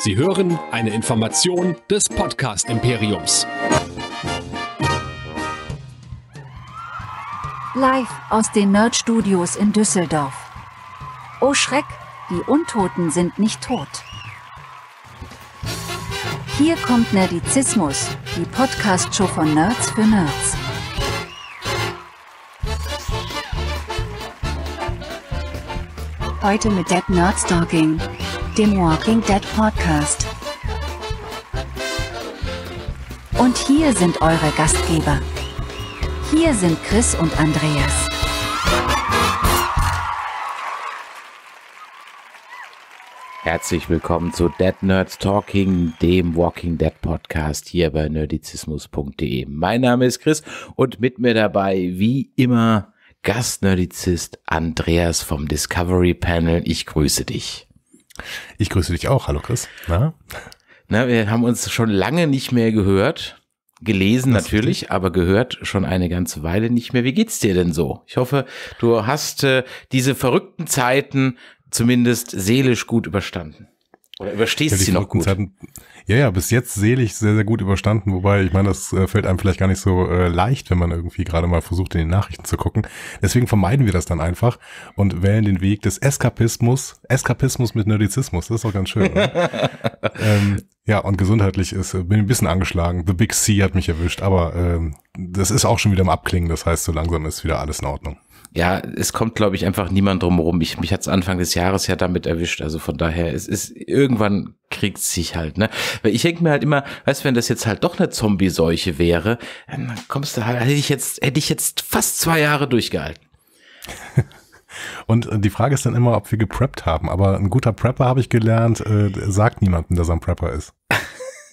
Sie hören eine Information des Podcast Imperiums. Live aus den Nerd Studios in Düsseldorf. Oh Schreck, die Untoten sind nicht tot. Hier kommt Nerdizismus, die Podcast-Show von Nerds für Nerds. Heute mit Dead Nerd Stalking dem Walking Dead Podcast. Und hier sind eure Gastgeber. Hier sind Chris und Andreas. Herzlich willkommen zu Dead Nerds Talking, dem Walking Dead Podcast hier bei nerdizismus.de. Mein Name ist Chris und mit mir dabei, wie immer, Gastnerdizist Andreas vom Discovery Panel. Ich grüße dich. Ich grüße dich auch. Hallo Chris. Na? Na, wir haben uns schon lange nicht mehr gehört. Gelesen das natürlich, aber gehört schon eine ganze Weile nicht mehr. Wie geht's dir denn so? Ich hoffe, du hast äh, diese verrückten Zeiten zumindest seelisch gut überstanden. Oder überstehst ja, sie noch gut? Zeiten, ja, ja, bis jetzt selig sehr, sehr gut überstanden. Wobei, ich meine, das äh, fällt einem vielleicht gar nicht so äh, leicht, wenn man irgendwie gerade mal versucht, in den Nachrichten zu gucken. Deswegen vermeiden wir das dann einfach und wählen den Weg des Eskapismus. Eskapismus mit Nerdizismus, das ist doch ganz schön. ähm, ja, und gesundheitlich ist, äh, bin ein bisschen angeschlagen. The Big C hat mich erwischt, aber ähm, das ist auch schon wieder im Abklingen. Das heißt, so langsam ist wieder alles in Ordnung ja, es kommt, glaube ich, einfach niemand drum herum. Ich, mich hat es Anfang des Jahres ja damit erwischt. Also von daher, es ist, irgendwann kriegt sich halt, ne? Weil ich denke mir halt immer, weißt du, wenn das jetzt halt doch eine Zombie-Seuche wäre, ähm, dann kommst du halt, hätte ich jetzt, hätte ich jetzt fast zwei Jahre durchgehalten. Und äh, die Frage ist dann immer, ob wir gepreppt haben. Aber ein guter Prepper, habe ich gelernt, äh, sagt niemandem, dass er ein Prepper ist.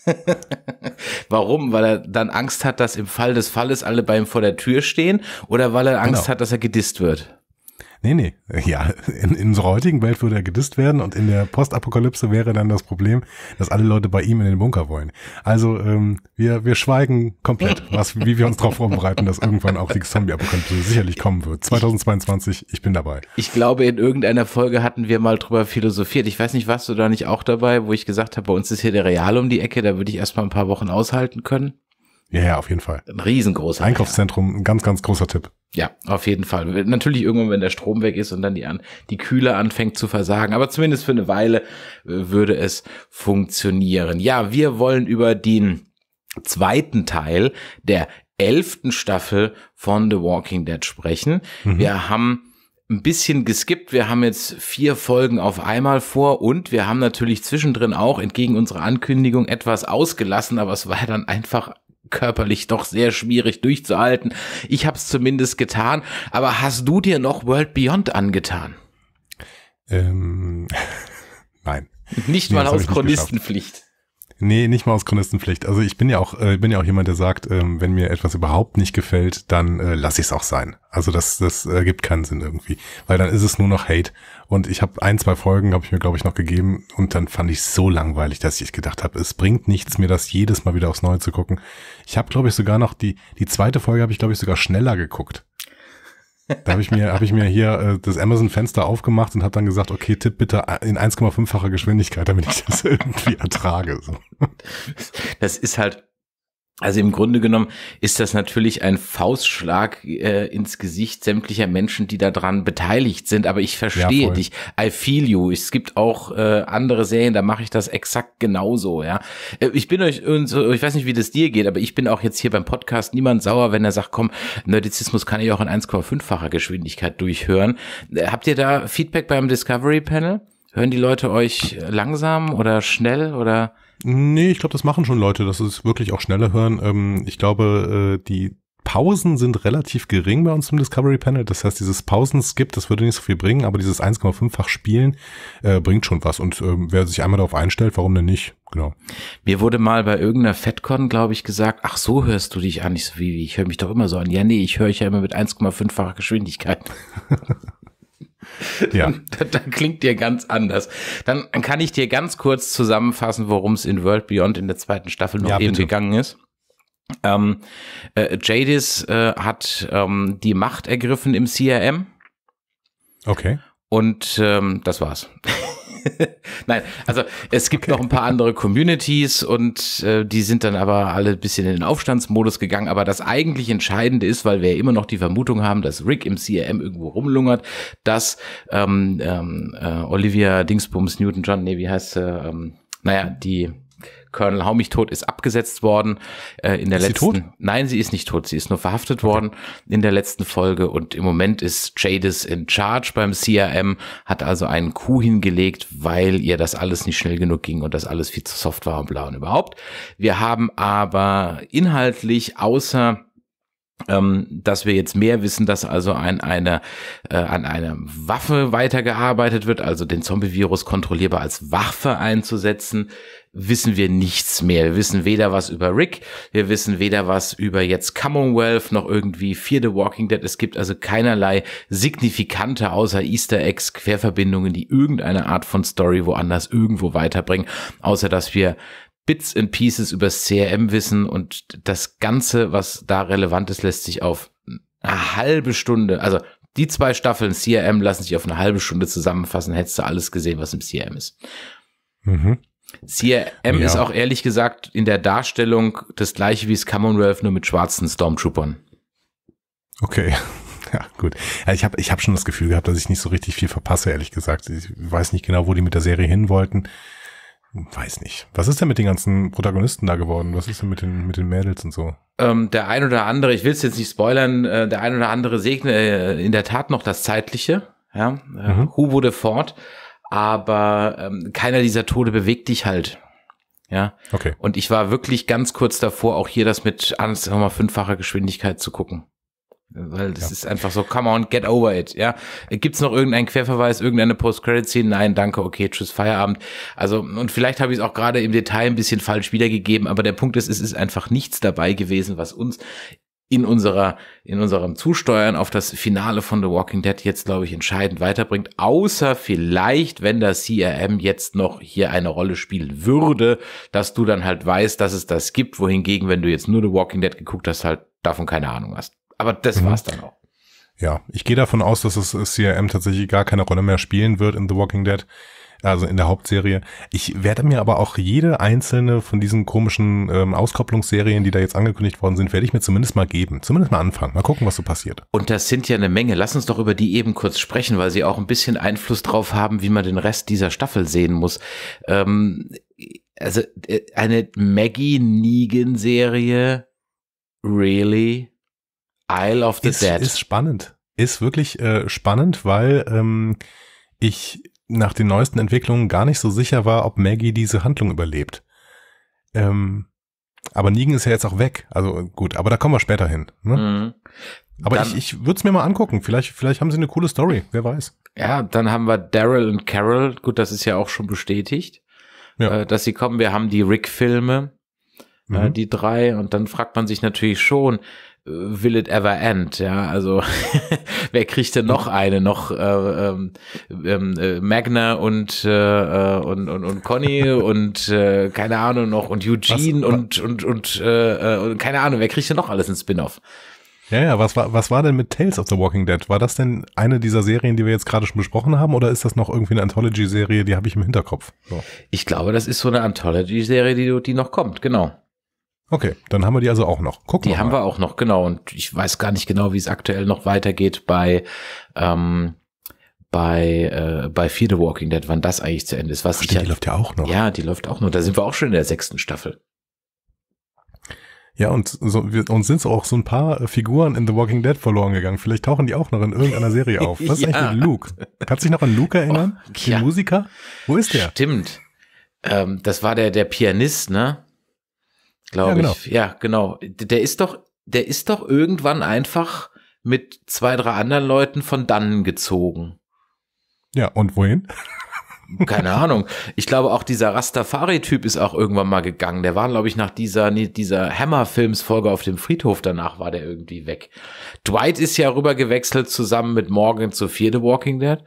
Warum? Weil er dann Angst hat, dass im Fall des Falles alle bei ihm vor der Tür stehen oder weil er Angst genau. hat, dass er gedisst wird? Nee, nee. Ja, in, in unserer heutigen Welt würde er gedisst werden und in der Postapokalypse wäre dann das Problem, dass alle Leute bei ihm in den Bunker wollen. Also ähm, wir, wir schweigen komplett, was, wie wir uns darauf vorbereiten, dass irgendwann auch die Zombie-Apokalypse sicherlich kommen wird. 2022, ich bin dabei. Ich glaube, in irgendeiner Folge hatten wir mal drüber philosophiert. Ich weiß nicht, warst du da nicht auch dabei, wo ich gesagt habe, bei uns ist hier der Real um die Ecke, da würde ich erstmal ein paar Wochen aushalten können. Ja, ja, auf jeden Fall. Ein riesengroßer. Einkaufszentrum, ein ganz, ganz großer Tipp. Ja, auf jeden Fall. Natürlich irgendwann, wenn der Strom weg ist und dann die, an, die Kühle anfängt zu versagen. Aber zumindest für eine Weile äh, würde es funktionieren. Ja, wir wollen über den zweiten Teil der elften Staffel von The Walking Dead sprechen. Mhm. Wir haben ein bisschen geskippt. Wir haben jetzt vier Folgen auf einmal vor und wir haben natürlich zwischendrin auch entgegen unserer Ankündigung etwas ausgelassen, aber es war dann einfach körperlich doch sehr schwierig durchzuhalten. Ich habe es zumindest getan, aber hast du dir noch World Beyond angetan? Ähm, nein. Nicht nee, mal aus Chronistenpflicht. Nee, nicht mal aus Chronistenpflicht. Also ich bin ja auch, äh, bin ja auch jemand, der sagt, ähm, wenn mir etwas überhaupt nicht gefällt, dann äh, lasse ich es auch sein. Also das, das äh, gibt keinen Sinn irgendwie, weil dann ist es nur noch Hate. Und ich habe ein, zwei Folgen habe ich mir glaube ich noch gegeben und dann fand ich so langweilig, dass ich gedacht habe, es bringt nichts mir das jedes Mal wieder aufs Neue zu gucken. Ich habe glaube ich sogar noch die die zweite Folge habe ich glaube ich sogar schneller geguckt da habe ich mir, habe ich mir hier äh, das Amazon-Fenster aufgemacht und habe dann gesagt, okay, tipp bitte in 1,5-facher Geschwindigkeit, damit ich das irgendwie ertrage. So. Das ist halt also im Grunde genommen ist das natürlich ein Faustschlag äh, ins Gesicht sämtlicher Menschen, die daran beteiligt sind. Aber ich verstehe ja, dich. I feel you. Es gibt auch äh, andere Serien, da mache ich das exakt genauso. Ja, äh, ich bin euch, und so, ich weiß nicht, wie das dir geht, aber ich bin auch jetzt hier beim Podcast niemand sauer, wenn er sagt, komm, Nerdizismus kann ich auch in 1,5-facher Geschwindigkeit durchhören. Äh, habt ihr da Feedback beim Discovery Panel? Hören die Leute euch langsam oder schnell oder? Nee, ich glaube, das machen schon Leute, dass sie es wirklich auch schneller hören. Ähm, ich glaube, äh, die Pausen sind relativ gering bei uns im Discovery Panel. Das heißt, dieses Pausenskip, das würde nicht so viel bringen, aber dieses 1,5-fach Spielen äh, bringt schon was. Und äh, wer sich einmal darauf einstellt, warum denn nicht? Genau. Mir wurde mal bei irgendeiner FedCon, glaube ich, gesagt, ach so hörst du dich an. Ich so, wie, ich höre mich doch immer so an. Ja, nee, ich höre ich ja immer mit 1,5-facher Geschwindigkeit. ja. Dann, dann, klingt dir ganz anders. Dann kann ich dir ganz kurz zusammenfassen, worum es in World Beyond in der zweiten Staffel noch ja, eben bitte. gegangen ist. Ähm, äh, Jadis äh, hat ähm, die Macht ergriffen im CRM. Okay. Und ähm, das war's. Nein, also es gibt okay. noch ein paar andere Communities und äh, die sind dann aber alle ein bisschen in den Aufstandsmodus gegangen. Aber das eigentlich Entscheidende ist, weil wir ja immer noch die Vermutung haben, dass Rick im CRM irgendwo rumlungert, dass ähm, ähm, äh, Olivia Dingsbums Newton-John, nee, wie heißt sie? Ähm, naja, die Colonel Haumich tot ist abgesetzt worden äh, in der ist letzten. Sie tot? Nein, sie ist nicht tot, sie ist nur verhaftet okay. worden in der letzten Folge und im Moment ist Jadis in Charge beim CRM, hat also einen Coup hingelegt, weil ihr das alles nicht schnell genug ging und das alles viel zu soft war und bla und überhaupt. Wir haben aber inhaltlich außer ähm, dass wir jetzt mehr wissen, dass also an einer, äh, an einer Waffe weitergearbeitet wird, also den Zombie-Virus kontrollierbar als Waffe einzusetzen, wissen wir nichts mehr. Wir wissen weder was über Rick, wir wissen weder was über jetzt Commonwealth noch irgendwie Fear the Walking Dead. Es gibt also keinerlei signifikante, außer Easter Eggs, Querverbindungen, die irgendeine Art von Story woanders irgendwo weiterbringen, außer dass wir Bits and Pieces über CRM wissen und das Ganze, was da relevant ist, lässt sich auf eine halbe Stunde, also die zwei Staffeln CRM lassen sich auf eine halbe Stunde zusammenfassen, hättest du alles gesehen, was im CRM ist. Mhm. CRM ja. ist auch ehrlich gesagt in der Darstellung das gleiche wie das Commonwealth, nur mit schwarzen Stormtroopern. Okay. Ja, gut. Ja, ich habe ich hab schon das Gefühl gehabt, dass ich nicht so richtig viel verpasse, ehrlich gesagt. Ich weiß nicht genau, wo die mit der Serie hin wollten. Weiß nicht. Was ist denn mit den ganzen Protagonisten da geworden? Was ist denn mit den, mit den Mädels und so? Ähm, der ein oder andere, ich will es jetzt nicht spoilern, äh, der ein oder andere segne äh, in der Tat noch das Zeitliche. Ja, äh, mhm. Who wurde fort? aber ähm, keiner dieser Tode bewegt dich halt. Ja. Okay. Und ich war wirklich ganz kurz davor, auch hier das mit nochmal fünffacher Geschwindigkeit zu gucken. Weil das ja. ist einfach so, come on, get over it, ja. Gibt's noch irgendeinen Querverweis, irgendeine Post-Credit-Szene? Nein, danke, okay, tschüss, Feierabend. Also, und vielleicht habe ich es auch gerade im Detail ein bisschen falsch wiedergegeben, aber der Punkt ist, es ist einfach nichts dabei gewesen, was uns in unserer, in unserem Zusteuern auf das Finale von The Walking Dead jetzt, glaube ich, entscheidend weiterbringt. Außer vielleicht, wenn das CRM jetzt noch hier eine Rolle spielen würde, dass du dann halt weißt, dass es das gibt, wohingegen, wenn du jetzt nur The Walking Dead geguckt hast, halt davon keine Ahnung hast. Aber das mhm. war's dann auch. Ja, ich gehe davon aus, dass das CRM tatsächlich gar keine Rolle mehr spielen wird in The Walking Dead also in der Hauptserie. Ich werde mir aber auch jede einzelne von diesen komischen ähm, Auskopplungsserien, die da jetzt angekündigt worden sind, werde ich mir zumindest mal geben. Zumindest mal anfangen. Mal gucken, was so passiert. Und das sind ja eine Menge. Lass uns doch über die eben kurz sprechen, weil sie auch ein bisschen Einfluss drauf haben, wie man den Rest dieser Staffel sehen muss. Ähm, also äh, eine Maggie Negan-Serie. Really? Isle of the ist, Dead. Ist spannend. Ist wirklich äh, spannend, weil ähm, ich nach den neuesten Entwicklungen gar nicht so sicher war, ob Maggie diese Handlung überlebt. Ähm, aber Negan ist ja jetzt auch weg. Also gut, aber da kommen wir später hin. Ne? Mhm. Aber dann, ich, ich würde es mir mal angucken. Vielleicht, vielleicht haben sie eine coole Story, wer weiß. Ja, dann haben wir Daryl und Carol. Gut, das ist ja auch schon bestätigt, ja. äh, dass sie kommen. Wir haben die Rick-Filme, äh, mhm. äh, die drei. Und dann fragt man sich natürlich schon, Will It Ever End, ja, also wer kriegt denn noch eine, noch äh, ähm, ähm äh, Magna und, äh, äh, und, und, und Conny und äh, keine Ahnung noch und Eugene was, und, und, und, äh, äh, und keine Ahnung, wer kriegt denn noch alles in Spin-Off? Ja, ja, was war, was war denn mit Tales of the Walking Dead? War das denn eine dieser Serien, die wir jetzt gerade schon besprochen haben, oder ist das noch irgendwie eine Anthology-Serie, die habe ich im Hinterkopf? So. Ich glaube, das ist so eine Anthology-Serie, die, die noch kommt, genau. Okay, dann haben wir die also auch noch. Gucken die haben wir auch noch, genau. Und ich weiß gar nicht genau, wie es aktuell noch weitergeht bei ähm, bei, äh, bei Fear the Walking Dead, wann das eigentlich zu Ende ist. Was Ach, die ja, läuft ja auch noch. Ja, die läuft auch noch. Da sind wir auch schon in der sechsten Staffel. Ja, und so, wir, uns sind so auch so ein paar Figuren in The Walking Dead verloren gegangen. Vielleicht tauchen die auch noch in irgendeiner Serie auf. Was ist ja. eigentlich mit Luke? Kannst du dich noch an Luke erinnern? Oh, den ja. Musiker? Wo ist der? Stimmt. Ähm, das war der, der Pianist, ne? Glaube ja, genau. ich. Ja, genau. Der ist doch, der ist doch irgendwann einfach mit zwei, drei anderen Leuten von dannen gezogen. Ja, und wohin? Keine Ahnung. Ich glaube auch dieser Rastafari-Typ ist auch irgendwann mal gegangen. Der war, glaube ich, nach dieser, dieser Hammer-Films-Folge auf dem Friedhof danach war der irgendwie weg. Dwight ist ja rübergewechselt zusammen mit Morgan zu Fear the Walking Dead.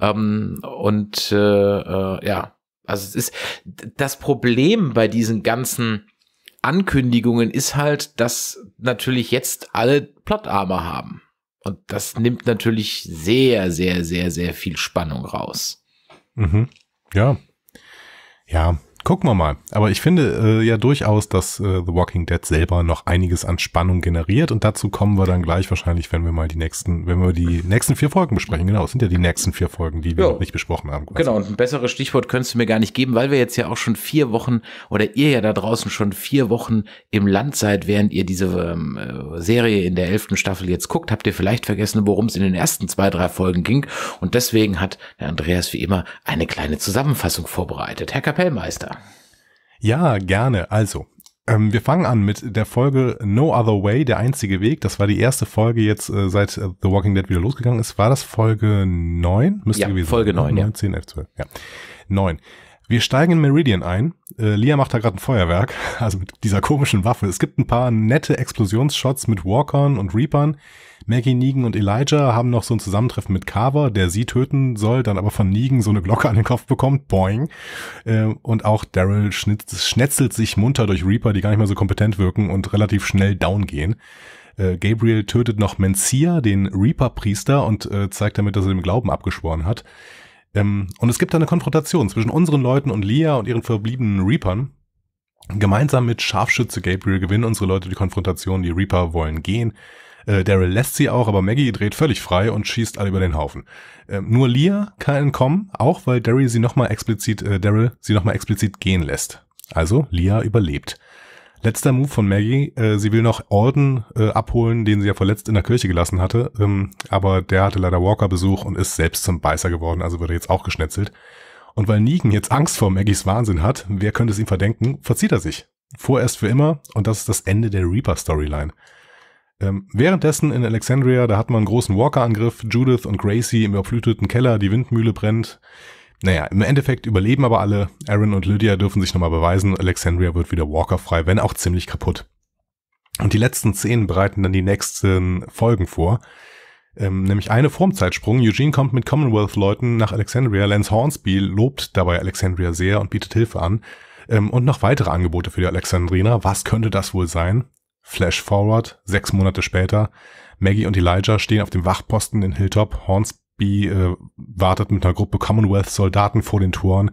Ähm, und äh, äh, ja, also es ist das Problem bei diesen ganzen Ankündigungen ist halt, dass natürlich jetzt alle Plottarme haben. Und das nimmt natürlich sehr, sehr, sehr, sehr viel Spannung raus. Mhm. Ja. Ja, Gucken wir mal. Aber ich finde äh, ja durchaus, dass äh, The Walking Dead selber noch einiges an Spannung generiert und dazu kommen wir dann gleich wahrscheinlich, wenn wir mal die nächsten, wenn wir die nächsten vier Folgen besprechen. Genau, es sind ja die nächsten vier Folgen, die wir jo. noch nicht besprochen haben. Quasi. Genau, und ein besseres Stichwort könntest du mir gar nicht geben, weil wir jetzt ja auch schon vier Wochen oder ihr ja da draußen schon vier Wochen im Land seid, während ihr diese ähm, äh, Serie in der elften Staffel jetzt guckt, habt ihr vielleicht vergessen, worum es in den ersten zwei, drei Folgen ging. Und deswegen hat der Andreas wie immer eine kleine Zusammenfassung vorbereitet. Herr Kapellmeister. Ja, gerne. Also, ähm, wir fangen an mit der Folge No Other Way, der einzige Weg. Das war die erste Folge jetzt, äh, seit äh, The Walking Dead wieder losgegangen ist. War das Folge 9? Müsste ja, gewesen Folge 9, 9 ne? ja. 10, 11, 12, ja. 9. Wir steigen in Meridian ein. Äh, Lia macht da gerade ein Feuerwerk, also mit dieser komischen Waffe. Es gibt ein paar nette Explosionsshots mit Walkern und Reapern. Maggie, Negan und Elijah haben noch so ein Zusammentreffen mit Carver, der sie töten soll, dann aber von Negan so eine Glocke an den Kopf bekommt. Boing. Äh, und auch Daryl schnetzelt sich munter durch Reaper, die gar nicht mehr so kompetent wirken und relativ schnell down gehen. Äh, Gabriel tötet noch Mencia, den Reaper-Priester, und äh, zeigt damit, dass er dem Glauben abgeschworen hat. Ähm, und es gibt da eine Konfrontation zwischen unseren Leuten und Leah und ihren verbliebenen Reapern. Gemeinsam mit Scharfschütze Gabriel gewinnen unsere Leute die Konfrontation, die Reaper wollen gehen. Äh, Daryl lässt sie auch, aber Maggie dreht völlig frei und schießt alle über den Haufen. Ähm, nur Leah kann entkommen, auch weil Daryl sie nochmal explizit, äh, Daryl sie nochmal explizit gehen lässt. Also Leah überlebt. Letzter Move von Maggie. Äh, sie will noch Alden äh, abholen, den sie ja verletzt in der Kirche gelassen hatte. Ähm, aber der hatte leider Walker Besuch und ist selbst zum Beißer geworden, also wird er jetzt auch geschnetzelt. Und weil Negan jetzt Angst vor Maggies Wahnsinn hat, wer könnte es ihm verdenken, verzieht er sich. Vorerst für immer und das ist das Ende der Reaper-Storyline. Ähm, währenddessen in Alexandria, da hat man einen großen Walker-Angriff, Judith und Gracie im überfluteten Keller, die Windmühle brennt. Naja, im Endeffekt überleben aber alle. Aaron und Lydia dürfen sich nochmal beweisen. Alexandria wird wieder Walker frei, wenn auch ziemlich kaputt. Und die letzten Szenen bereiten dann die nächsten Folgen vor. Ähm, nämlich eine Formzeitsprung. Eugene kommt mit Commonwealth-Leuten nach Alexandria. Lance Hornsby lobt dabei Alexandria sehr und bietet Hilfe an. Ähm, und noch weitere Angebote für die Alexandriner. Was könnte das wohl sein? Flash forward, sechs Monate später. Maggie und Elijah stehen auf dem Wachposten in Hilltop. Hornsby B äh, wartet mit einer Gruppe Commonwealth-Soldaten vor den Toren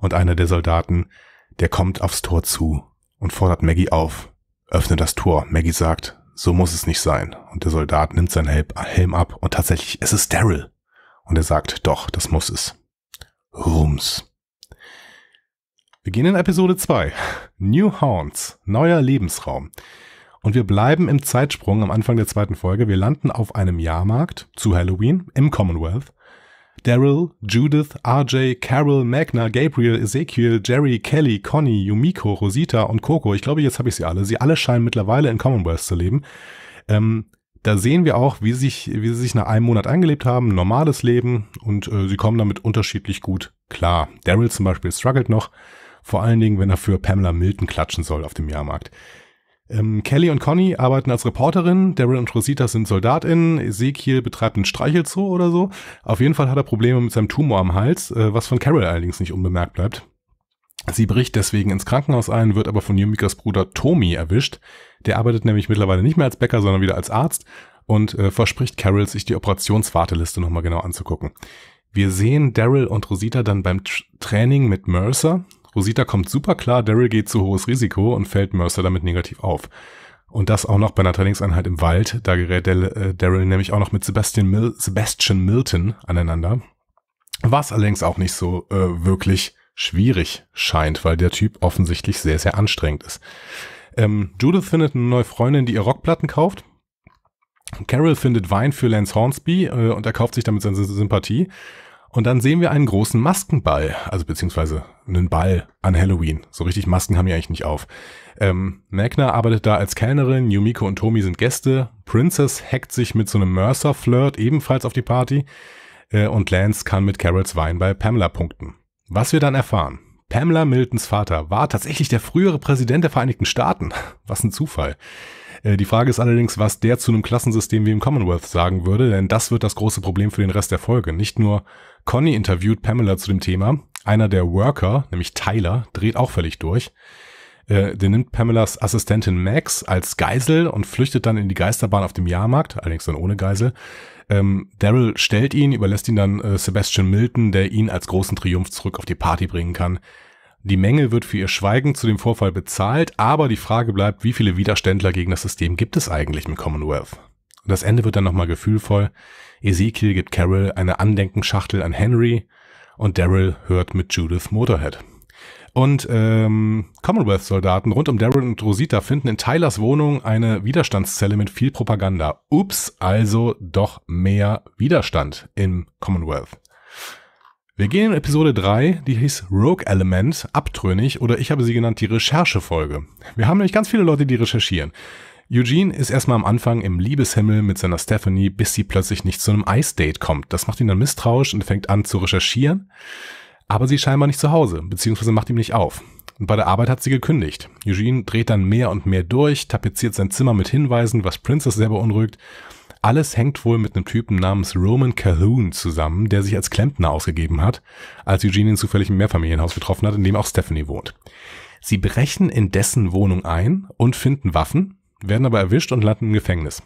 und einer der Soldaten, der kommt aufs Tor zu und fordert Maggie auf. Öffne das Tor. Maggie sagt, so muss es nicht sein. Und der Soldat nimmt seinen Helm ab und tatsächlich, es ist Daryl. Und er sagt, doch, das muss es. Rums. Wir gehen in Episode 2. New Haunts, neuer Lebensraum. Und wir bleiben im Zeitsprung am Anfang der zweiten Folge. Wir landen auf einem Jahrmarkt zu Halloween im Commonwealth. Daryl, Judith, RJ, Carol, Magna, Gabriel, Ezekiel, Jerry, Kelly, Connie, Yumiko, Rosita und Coco. Ich glaube, jetzt habe ich sie alle. Sie alle scheinen mittlerweile in Commonwealth zu leben. Ähm, da sehen wir auch, wie, sie, sich, wie sie sich nach einem Monat eingelebt haben, normales Leben und äh, sie kommen damit unterschiedlich gut klar. Daryl zum Beispiel struggelt noch, vor allen Dingen, wenn er für Pamela Milton klatschen soll auf dem Jahrmarkt. Ähm, Kelly und Connie arbeiten als Reporterin, Daryl und Rosita sind SoldatInnen, Ezekiel betreibt einen Streichelzoo oder so. Auf jeden Fall hat er Probleme mit seinem Tumor am Hals, äh, was von Carol allerdings nicht unbemerkt bleibt. Sie bricht deswegen ins Krankenhaus ein, wird aber von Yumikas Bruder Tommy erwischt. Der arbeitet nämlich mittlerweile nicht mehr als Bäcker, sondern wieder als Arzt und äh, verspricht Carol, sich die Operationswarteliste nochmal genau anzugucken. Wir sehen Daryl und Rosita dann beim Training mit Mercer, Rosita kommt super klar, Daryl geht zu hohes Risiko und fällt Mercer damit negativ auf. Und das auch noch bei einer Trainingseinheit im Wald. Da gerät äh, Daryl nämlich auch noch mit Sebastian, Mil Sebastian Milton aneinander. Was allerdings auch nicht so äh, wirklich schwierig scheint, weil der Typ offensichtlich sehr, sehr anstrengend ist. Ähm, Judith findet eine neue Freundin, die ihr Rockplatten kauft. Carol findet Wein für Lance Hornsby äh, und er kauft sich damit seine Sympathie. Und dann sehen wir einen großen Maskenball, also beziehungsweise einen Ball an Halloween. So richtig Masken haben wir eigentlich nicht auf. Ähm, Magna arbeitet da als Kellnerin, Yumiko und Tomi sind Gäste. Princess hackt sich mit so einem Mercer-Flirt ebenfalls auf die Party. Äh, und Lance kann mit Carols Wein bei Pamela punkten. Was wir dann erfahren. Pamela Miltons Vater war tatsächlich der frühere Präsident der Vereinigten Staaten. Was ein Zufall. Äh, die Frage ist allerdings, was der zu einem Klassensystem wie im Commonwealth sagen würde, denn das wird das große Problem für den Rest der Folge. Nicht nur Conny interviewt Pamela zu dem Thema. Einer der Worker, nämlich Tyler, dreht auch völlig durch. Äh, der nimmt Pamelas Assistentin Max als Geisel und flüchtet dann in die Geisterbahn auf dem Jahrmarkt, allerdings dann ohne Geisel. Ähm, Daryl stellt ihn, überlässt ihn dann äh, Sebastian Milton, der ihn als großen Triumph zurück auf die Party bringen kann. Die Menge wird für ihr Schweigen zu dem Vorfall bezahlt, aber die Frage bleibt, wie viele Widerständler gegen das System gibt es eigentlich im Commonwealth? Und Das Ende wird dann nochmal gefühlvoll. Ezekiel gibt Carol eine Andenkenschachtel an Henry und Daryl hört mit Judith Motorhead. Und ähm, Commonwealth-Soldaten rund um Daryl und Rosita finden in Tylers Wohnung eine Widerstandszelle mit viel Propaganda. Ups, also doch mehr Widerstand im Commonwealth. Wir gehen in Episode 3, die hieß Rogue Element, abtrünnig, oder ich habe sie genannt die Recherchefolge. Wir haben nämlich ganz viele Leute, die recherchieren. Eugene ist erstmal am Anfang im Liebeshimmel mit seiner Stephanie, bis sie plötzlich nicht zu einem Ice-Date kommt. Das macht ihn dann misstrauisch und fängt an zu recherchieren. Aber sie ist scheinbar nicht zu Hause, beziehungsweise macht ihm nicht auf. Und bei der Arbeit hat sie gekündigt. Eugene dreht dann mehr und mehr durch, tapeziert sein Zimmer mit Hinweisen, was Princess sehr beunruhigt. Alles hängt wohl mit einem Typen namens Roman Calhoun zusammen, der sich als Klempner ausgegeben hat, als Eugene ihn zufällig im Mehrfamilienhaus getroffen hat, in dem auch Stephanie wohnt. Sie brechen in dessen Wohnung ein und finden Waffen, werden aber erwischt und landen im Gefängnis.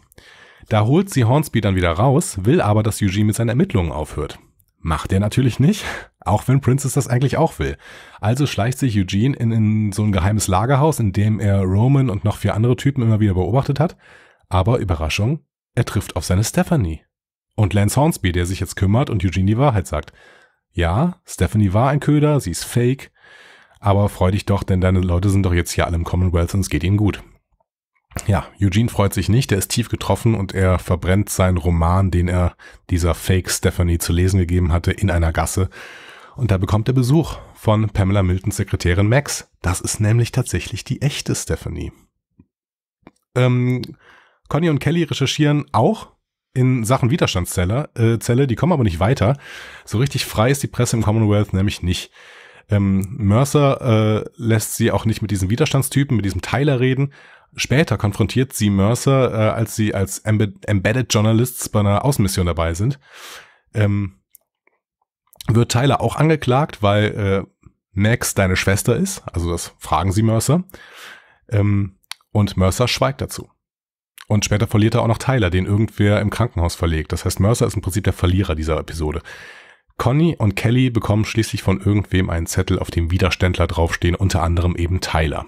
Da holt sie Hornsby dann wieder raus, will aber, dass Eugene mit seinen Ermittlungen aufhört. Macht er natürlich nicht, auch wenn Princess das eigentlich auch will. Also schleicht sich Eugene in, in so ein geheimes Lagerhaus, in dem er Roman und noch vier andere Typen immer wieder beobachtet hat. Aber Überraschung, er trifft auf seine Stephanie. Und Lance Hornsby, der sich jetzt kümmert und Eugene die Wahrheit sagt. Ja, Stephanie war ein Köder, sie ist fake, aber freu dich doch, denn deine Leute sind doch jetzt hier alle im Commonwealth und es geht ihnen gut. Ja, Eugene freut sich nicht, er ist tief getroffen und er verbrennt seinen Roman, den er dieser Fake Stephanie zu lesen gegeben hatte, in einer Gasse. Und da bekommt er Besuch von Pamela Miltons Sekretärin Max. Das ist nämlich tatsächlich die echte Stephanie. Ähm, Conny und Kelly recherchieren auch in Sachen Widerstandszelle, äh, Zelle, die kommen aber nicht weiter. So richtig frei ist die Presse im Commonwealth nämlich nicht. Ähm, Mercer äh, lässt sie auch nicht mit diesem Widerstandstypen, mit diesem Tyler reden, Später konfrontiert sie Mercer, äh, als sie als Embed Embedded Journalists bei einer Außenmission dabei sind. Ähm, wird Tyler auch angeklagt, weil äh, Max deine Schwester ist. Also das fragen sie Mercer. Ähm, und Mercer schweigt dazu. Und später verliert er auch noch Tyler, den irgendwer im Krankenhaus verlegt. Das heißt, Mercer ist im Prinzip der Verlierer dieser Episode. Conny und Kelly bekommen schließlich von irgendwem einen Zettel, auf dem Widerständler draufstehen, unter anderem eben Tyler.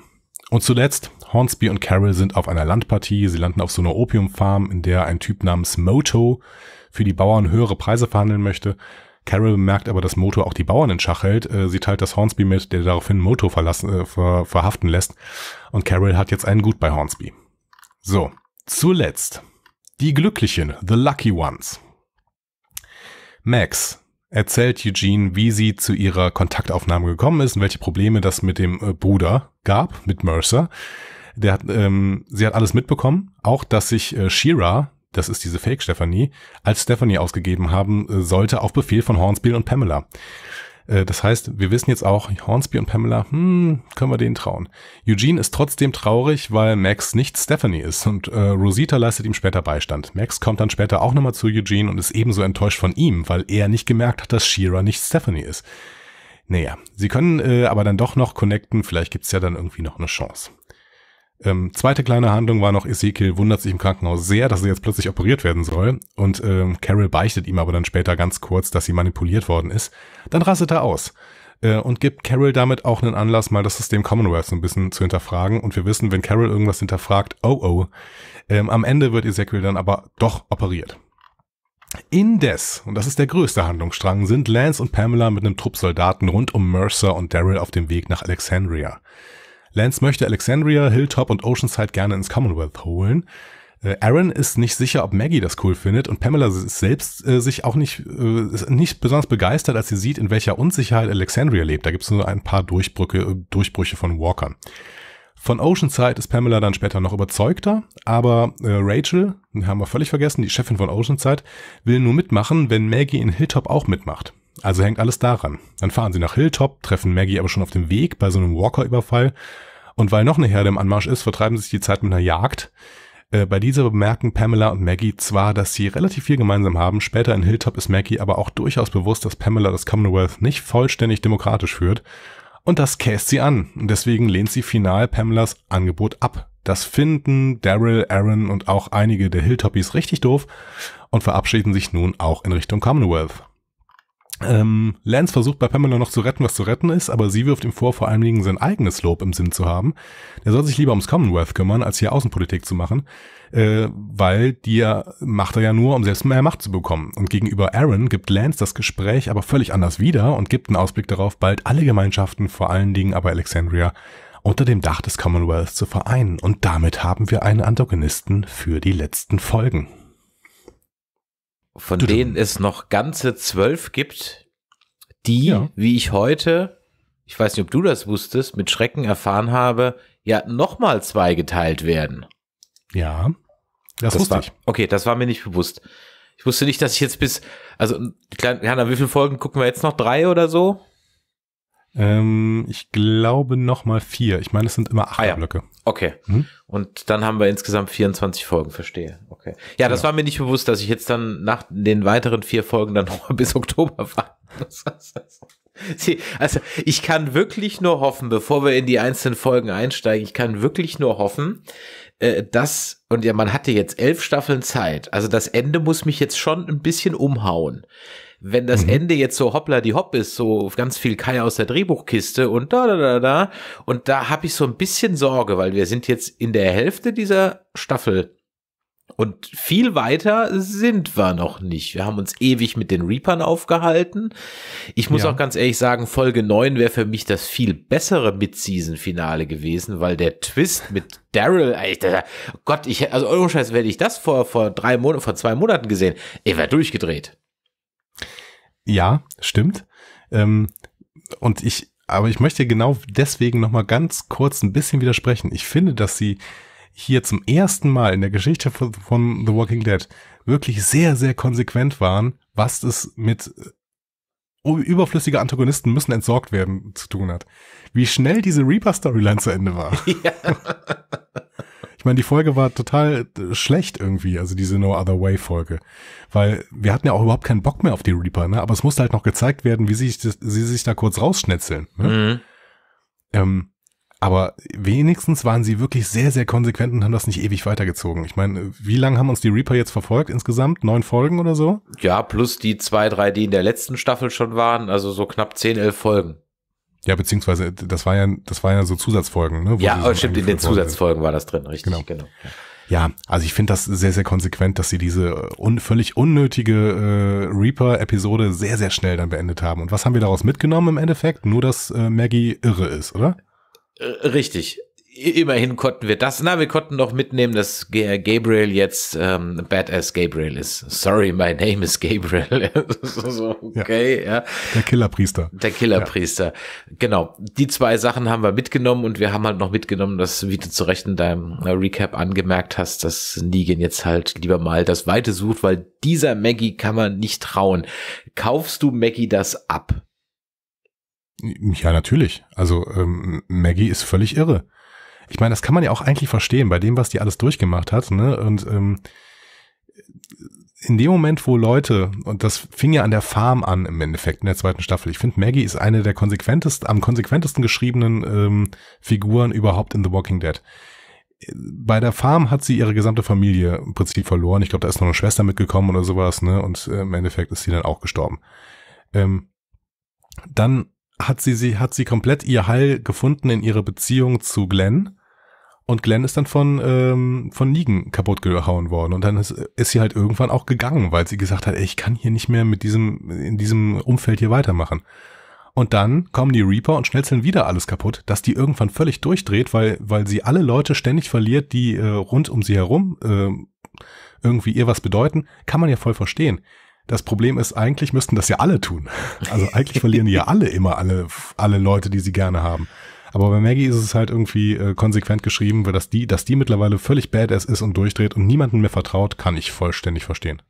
Und zuletzt Hornsby und Carol sind auf einer Landpartie. Sie landen auf so einer Opiumfarm, in der ein Typ namens Moto für die Bauern höhere Preise verhandeln möchte. Carol merkt aber, dass Moto auch die Bauern in Schach hält. Äh, sie teilt das Hornsby mit, der daraufhin Moto verlassen, äh, ver, verhaften lässt. Und Carol hat jetzt einen Gut bei Hornsby. So, zuletzt. Die Glücklichen, The Lucky Ones. Max erzählt Eugene, wie sie zu ihrer Kontaktaufnahme gekommen ist und welche Probleme das mit dem äh, Bruder gab, mit Mercer der hat, ähm, sie hat alles mitbekommen, auch dass sich äh, Shira, das ist diese Fake-Stephanie, als Stephanie ausgegeben haben äh, sollte auf Befehl von Hornsby und Pamela. Äh, das heißt, wir wissen jetzt auch, Hornsby und Pamela, hm, können wir denen trauen. Eugene ist trotzdem traurig, weil Max nicht Stephanie ist und äh, Rosita leistet ihm später Beistand. Max kommt dann später auch nochmal zu Eugene und ist ebenso enttäuscht von ihm, weil er nicht gemerkt hat, dass Shira nicht Stephanie ist. Naja, sie können äh, aber dann doch noch connecten, vielleicht gibt's ja dann irgendwie noch eine Chance. Ähm, zweite kleine Handlung war noch, Ezekiel wundert sich im Krankenhaus sehr, dass er jetzt plötzlich operiert werden soll. Und ähm, Carol beichtet ihm aber dann später ganz kurz, dass sie manipuliert worden ist. Dann rastet er aus äh, und gibt Carol damit auch einen Anlass, mal das System Commonwealth so ein bisschen zu hinterfragen. Und wir wissen, wenn Carol irgendwas hinterfragt, oh oh. Ähm, am Ende wird Ezekiel dann aber doch operiert. Indes, und das ist der größte Handlungsstrang, sind Lance und Pamela mit einem Trupp Soldaten rund um Mercer und Daryl auf dem Weg nach Alexandria. Lance möchte Alexandria, Hilltop und Oceanside gerne ins Commonwealth holen. Äh, Aaron ist nicht sicher, ob Maggie das cool findet und Pamela ist selbst äh, sich auch nicht, äh, nicht besonders begeistert, als sie sieht, in welcher Unsicherheit Alexandria lebt. Da gibt es nur ein paar Durchbrüche, äh, Durchbrüche von Walker. Von Oceanside ist Pamela dann später noch überzeugter, aber äh, Rachel, haben wir völlig vergessen, die Chefin von Oceanside, will nur mitmachen, wenn Maggie in Hilltop auch mitmacht. Also hängt alles daran. Dann fahren sie nach Hilltop, treffen Maggie aber schon auf dem Weg bei so einem Walker-Überfall. Und weil noch eine Herde im Anmarsch ist, vertreiben sie sich die Zeit mit einer Jagd. Äh, bei dieser bemerken Pamela und Maggie zwar, dass sie relativ viel gemeinsam haben, später in Hilltop ist Maggie aber auch durchaus bewusst, dass Pamela das Commonwealth nicht vollständig demokratisch führt. Und das käst sie an. Und deswegen lehnt sie final Pamelas Angebot ab. Das finden Daryl, Aaron und auch einige der Hilltoppies richtig doof und verabschieden sich nun auch in Richtung Commonwealth. Ähm, Lance versucht bei Pamela noch zu retten, was zu retten ist, aber sie wirft ihm vor, vor allen Dingen sein eigenes Lob im Sinn zu haben. Der soll sich lieber ums Commonwealth kümmern, als hier Außenpolitik zu machen, äh, weil die ja, macht er ja nur, um selbst mehr Macht zu bekommen. Und gegenüber Aaron gibt Lance das Gespräch aber völlig anders wieder und gibt einen Ausblick darauf, bald alle Gemeinschaften, vor allen Dingen aber Alexandria, unter dem Dach des Commonwealth zu vereinen. Und damit haben wir einen Antagonisten für die letzten Folgen von du, du. denen es noch ganze zwölf gibt, die, ja. wie ich heute, ich weiß nicht, ob du das wusstest, mit Schrecken erfahren habe, ja nochmal zwei geteilt werden. Ja, das, das wusste war, ich. Okay, das war mir nicht bewusst. Ich wusste nicht, dass ich jetzt bis, also, Hanna, wie viele Folgen gucken wir jetzt noch? Drei oder so? Ähm, ich glaube nochmal vier. Ich meine, es sind immer acht ah, ja. Blöcke. Okay. Mhm. Und dann haben wir insgesamt 24 Folgen, verstehe. Okay. Ja, das ja. war mir nicht bewusst, dass ich jetzt dann nach den weiteren vier Folgen dann nochmal bis Oktober war. Sie, also ich kann wirklich nur hoffen, bevor wir in die einzelnen Folgen einsteigen, ich kann wirklich nur hoffen, äh, dass, und ja, man hatte jetzt elf Staffeln Zeit, also das Ende muss mich jetzt schon ein bisschen umhauen. Wenn das mhm. Ende jetzt so hoppla die hopp ist, so ganz viel Kai aus der Drehbuchkiste und da, da, da, da. Und da habe ich so ein bisschen Sorge, weil wir sind jetzt in der Hälfte dieser Staffel. Und viel weiter sind wir noch nicht. Wir haben uns ewig mit den Reapern aufgehalten. Ich muss ja. auch ganz ehrlich sagen, Folge 9 wäre für mich das viel bessere Mid-Season-Finale gewesen, weil der Twist mit Daryl, Gott, ich, also ohne Scheiß, wenn ich das vor, vor drei Monaten, vor zwei Monaten gesehen, er wäre durchgedreht. Ja, stimmt. Ähm, und ich, aber ich möchte genau deswegen nochmal ganz kurz ein bisschen widersprechen. Ich finde, dass sie hier zum ersten Mal in der Geschichte von, von The Walking Dead wirklich sehr, sehr konsequent waren, was es mit äh, überflüssige Antagonisten müssen entsorgt werden zu tun hat. Wie schnell diese Reaper-Storyline zu Ende war. Ja. Ich meine, die Folge war total äh, schlecht irgendwie, also diese No Other Way Folge. Weil wir hatten ja auch überhaupt keinen Bock mehr auf die Reaper, ne? Aber es musste halt noch gezeigt werden, wie sich das, sie sich da kurz rausschnetzeln. Ne? Mhm. Ähm, aber wenigstens waren sie wirklich sehr, sehr konsequent und haben das nicht ewig weitergezogen. Ich meine, wie lange haben uns die Reaper jetzt verfolgt insgesamt? Neun Folgen oder so? Ja, plus die zwei, drei, die in der letzten Staffel schon waren, also so knapp zehn, elf Folgen. Ja, beziehungsweise das war ja, das war ja so Zusatzfolgen, ne? ja, stimmt, in den Zusatzfolgen sind. war das drin, richtig, genau. genau. Ja, also ich finde das sehr, sehr konsequent, dass sie diese äh, un völlig unnötige äh, Reaper-Episode sehr, sehr schnell dann beendet haben. Und was haben wir daraus mitgenommen im Endeffekt? Nur, dass äh, Maggie irre ist, oder? Äh, richtig immerhin konnten wir das. Na, wir konnten noch mitnehmen, dass Gabriel jetzt ähm, Badass Gabriel ist. Sorry, my name is Gabriel. so, okay, ja. ja. Der Killerpriester. Der Killerpriester. Ja. Genau. Die zwei Sachen haben wir mitgenommen und wir haben halt noch mitgenommen, dass, wie du zu Recht in deinem äh, Recap angemerkt hast, dass Negan jetzt halt lieber mal das Weite sucht, weil dieser Maggie kann man nicht trauen. Kaufst du Maggie das ab? Ja, natürlich. Also ähm, Maggie ist völlig irre ich meine, das kann man ja auch eigentlich verstehen, bei dem, was die alles durchgemacht hat, ne? Und ähm, in dem Moment, wo Leute, und das fing ja an der Farm an im Endeffekt in der zweiten Staffel, ich finde, Maggie ist eine der konsequentest, am konsequentesten geschriebenen ähm, Figuren überhaupt in The Walking Dead. Bei der Farm hat sie ihre gesamte Familie im Prinzip verloren. Ich glaube, da ist noch eine Schwester mitgekommen oder sowas, ne? Und äh, im Endeffekt ist sie dann auch gestorben. Ähm, dann hat sie, sie, hat sie komplett ihr Heil gefunden in ihrer Beziehung zu Glenn. Und Glenn ist dann von, ähm, von Negan kaputt gehauen worden. Und dann ist, ist sie halt irgendwann auch gegangen, weil sie gesagt hat, ey, ich kann hier nicht mehr mit diesem, in diesem Umfeld hier weitermachen. Und dann kommen die Reaper und schnetzeln wieder alles kaputt, dass die irgendwann völlig durchdreht, weil, weil sie alle Leute ständig verliert, die äh, rund um sie herum äh, irgendwie ihr was bedeuten, kann man ja voll verstehen. Das Problem ist, eigentlich müssten das ja alle tun. Also eigentlich verlieren ja alle immer alle, alle Leute, die sie gerne haben. Aber bei Maggie ist es halt irgendwie äh, konsequent geschrieben, weil dass die, dass die mittlerweile völlig badass ist und durchdreht und niemanden mehr vertraut, kann ich vollständig verstehen.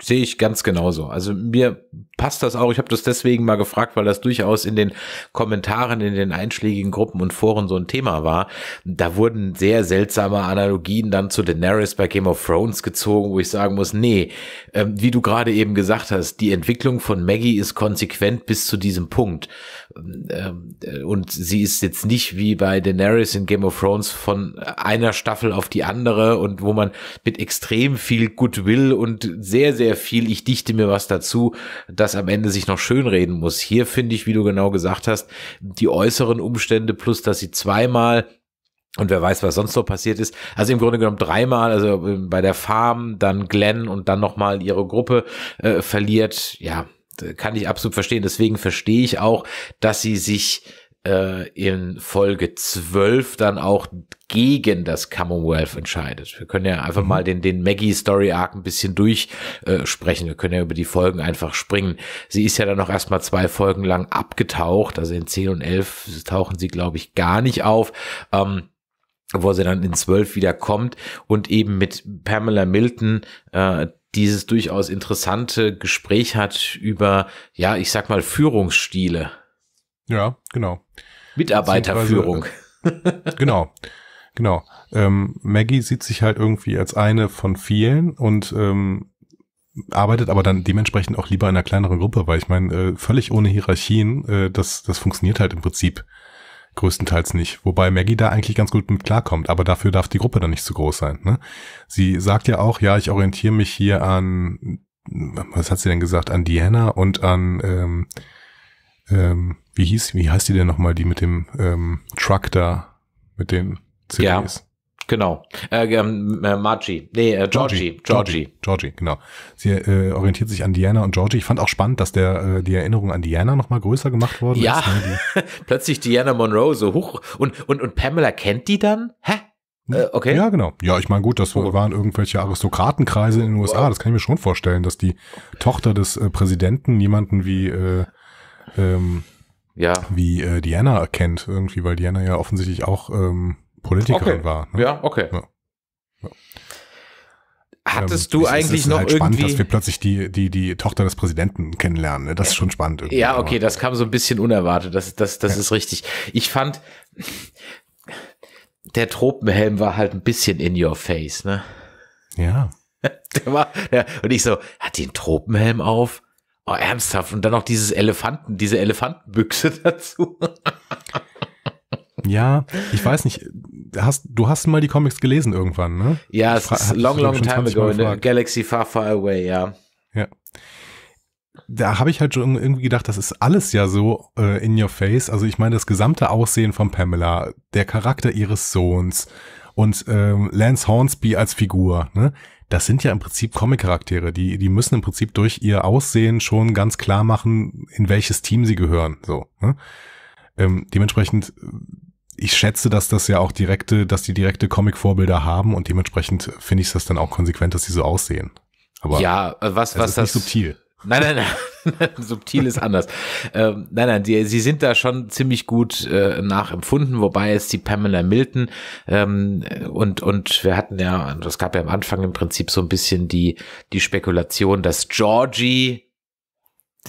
Sehe ich ganz genauso. Also mir passt das auch. Ich habe das deswegen mal gefragt, weil das durchaus in den Kommentaren, in den einschlägigen Gruppen und Foren so ein Thema war. Da wurden sehr seltsame Analogien dann zu Daenerys bei Game of Thrones gezogen, wo ich sagen muss, nee, äh, wie du gerade eben gesagt hast, die Entwicklung von Maggie ist konsequent bis zu diesem Punkt. Ähm, äh, und sie ist jetzt nicht wie bei Daenerys in Game of Thrones von einer Staffel auf die andere und wo man mit extrem viel Goodwill und sehr, sehr viel, ich dichte mir was dazu, das am Ende sich noch schönreden muss. Hier finde ich, wie du genau gesagt hast, die äußeren Umstände plus, dass sie zweimal und wer weiß, was sonst noch passiert ist. Also im Grunde genommen dreimal, also ähm, bei der Farm, dann Glenn und dann nochmal ihre Gruppe äh, verliert. Ja, äh, kann ich absolut verstehen. Deswegen verstehe ich auch, dass sie sich äh, in Folge 12 dann auch gegen das Commonwealth entscheidet. Wir können ja einfach mhm. mal den, den Maggie-Story-Arc ein bisschen durchsprechen. Äh, Wir können ja über die Folgen einfach springen. Sie ist ja dann noch erstmal zwei Folgen lang abgetaucht. Also in 10 und 11 tauchen sie, glaube ich, gar nicht auf. Ähm, wo sie dann in zwölf wieder kommt und eben mit Pamela Milton äh, dieses durchaus interessante Gespräch hat über, ja, ich sag mal, Führungsstile. Ja, genau. Mitarbeiterführung. Äh, genau. Genau. Ähm, Maggie sieht sich halt irgendwie als eine von vielen und ähm, arbeitet aber dann dementsprechend auch lieber in einer kleineren Gruppe, weil ich meine, äh, völlig ohne Hierarchien, äh, das, das funktioniert halt im Prinzip Größtenteils nicht. Wobei Maggie da eigentlich ganz gut mit klarkommt, aber dafür darf die Gruppe dann nicht zu groß sein. Ne? Sie sagt ja auch, ja, ich orientiere mich hier an, was hat sie denn gesagt, an Diana und an, ähm, ähm, wie hieß, wie heißt die denn nochmal, die mit dem ähm, Truck da, mit den CDs? Ja. Genau. Äh, ähm, äh, Margie. Nee, äh, Georgie. Georgie. Georgie. Georgie, genau. Sie äh, orientiert sich an Diana und Georgie. Ich fand auch spannend, dass der äh, die Erinnerung an Diana nochmal größer gemacht worden ja. ist. Ja. Ne? Plötzlich Diana Monroe so hoch und und und Pamela kennt die dann? Hä? Hm? Äh, okay. Ja, genau. Ja, ich meine, gut, das oh. waren irgendwelche Aristokratenkreise in den USA. Das kann ich mir schon vorstellen, dass die Tochter des äh, Präsidenten jemanden wie, äh, ähm, ja. wie äh, Diana erkennt, irgendwie, weil Diana ja offensichtlich auch ähm, Politikerin okay. war. Ne? Ja, okay. Ja. Ja. Hattest ähm, du eigentlich noch halt irgendwie? Spannend, dass wir plötzlich die, die, die Tochter des Präsidenten kennenlernen. Ne? Das ist schon spannend. Irgendwie. Ja, okay, das kam so ein bisschen unerwartet. Das, das, das ja. ist richtig. Ich fand, der Tropenhelm war halt ein bisschen in your face, ne? Ja. Der war, der, und ich so, hat die einen Tropenhelm auf? Oh, ernsthaft. Und dann noch dieses Elefanten, diese Elefantenbüchse dazu. ja, ich weiß nicht, hast, du hast mal die Comics gelesen irgendwann, ne? Ja, es ist long, long time ago, ne? Galaxy Far, Far Away, ja. Ja. Da habe ich halt schon irgendwie gedacht, das ist alles ja so äh, in your face. Also ich meine, das gesamte Aussehen von Pamela, der Charakter ihres Sohns und ähm, Lance Hornsby als Figur, ne? das sind ja im Prinzip Comic-Charaktere. Die, die müssen im Prinzip durch ihr Aussehen schon ganz klar machen, in welches Team sie gehören. So. Ne? Ähm, dementsprechend ich schätze, dass das ja auch direkte, dass die direkte Comic-Vorbilder haben und dementsprechend finde ich das dann auch konsequent, dass sie so aussehen. Aber ja, äh, was, was ist das? Nicht subtil. Nein, nein, nein, subtil ist anders. Ähm, nein, nein, die, sie sind da schon ziemlich gut äh, nachempfunden, wobei es die Pamela Milton ähm, und und wir hatten ja, das gab ja am Anfang im Prinzip so ein bisschen die die Spekulation, dass Georgie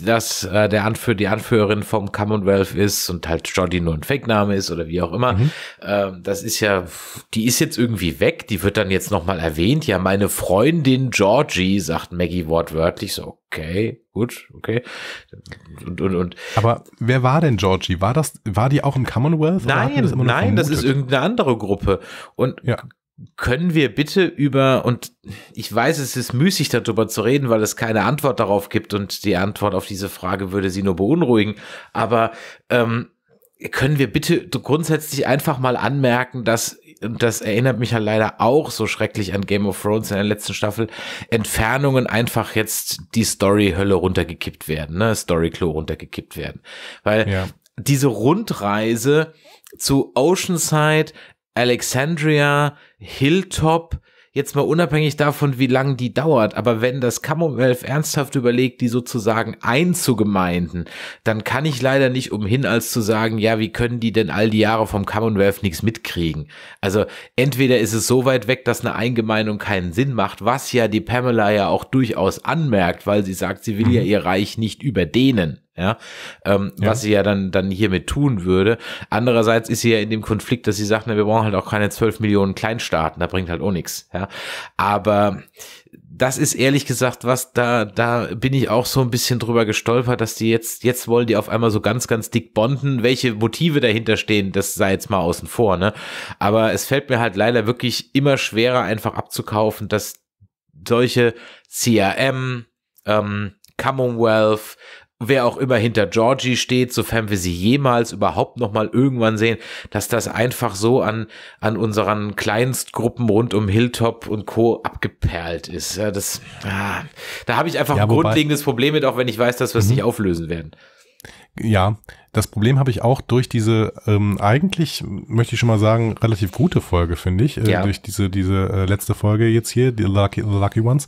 dass äh, der Anführer, die Anführerin vom Commonwealth ist und halt Jordi nur ein Fake-Name ist oder wie auch immer. Mhm. Ähm, das ist ja, die ist jetzt irgendwie weg, die wird dann jetzt nochmal erwähnt. Ja, meine Freundin Georgie, sagt Maggie wortwörtlich so, okay, gut, okay. Und, und, und. Aber wer war denn Georgie? War das, war die auch im Commonwealth? Nein, das nein, das ist irgendeine andere Gruppe. Und ja können wir bitte über, und ich weiß, es ist müßig darüber zu reden, weil es keine Antwort darauf gibt und die Antwort auf diese Frage würde sie nur beunruhigen, aber ähm, können wir bitte grundsätzlich einfach mal anmerken, dass, und das erinnert mich ja halt leider auch so schrecklich an Game of Thrones in der letzten Staffel, Entfernungen einfach jetzt die Story-Hölle runtergekippt werden, ne, Story-Klo runtergekippt werden. Weil ja. diese Rundreise zu Oceanside Alexandria, Hilltop, jetzt mal unabhängig davon, wie lange die dauert, aber wenn das Commonwealth ernsthaft überlegt, die sozusagen einzugemeinden, dann kann ich leider nicht umhin, als zu sagen, ja, wie können die denn all die Jahre vom Commonwealth nichts mitkriegen? Also entweder ist es so weit weg, dass eine Eingemeindung keinen Sinn macht, was ja die Pamela ja auch durchaus anmerkt, weil sie sagt, sie will ja mhm. ihr Reich nicht überdehnen ja, ähm, ja. was sie ja dann, dann hiermit tun würde. Andererseits ist sie ja in dem Konflikt, dass sie sagt, na, wir brauchen halt auch keine 12 Millionen Kleinstaaten, da bringt halt auch nichts, ja. Aber das ist ehrlich gesagt was, da, da bin ich auch so ein bisschen drüber gestolpert, dass die jetzt, jetzt wollen die auf einmal so ganz, ganz dick bonden. Welche Motive dahinter stehen, das sei jetzt mal außen vor, ne? Aber es fällt mir halt leider wirklich immer schwerer, einfach abzukaufen, dass solche CRM, ähm, Commonwealth, wer auch immer hinter Georgie steht, sofern wir sie jemals überhaupt nochmal irgendwann sehen, dass das einfach so an an unseren Kleinstgruppen rund um Hilltop und Co abgeperlt ist. Ja, das ah, da habe ich einfach ja, ein grundlegendes Problem mit, auch wenn ich weiß, dass wir es mhm. nicht auflösen werden. Ja, das Problem habe ich auch durch diese ähm, eigentlich möchte ich schon mal sagen relativ gute Folge finde ich äh, ja. durch diese diese äh, letzte Folge jetzt hier die Lucky, the Lucky Ones.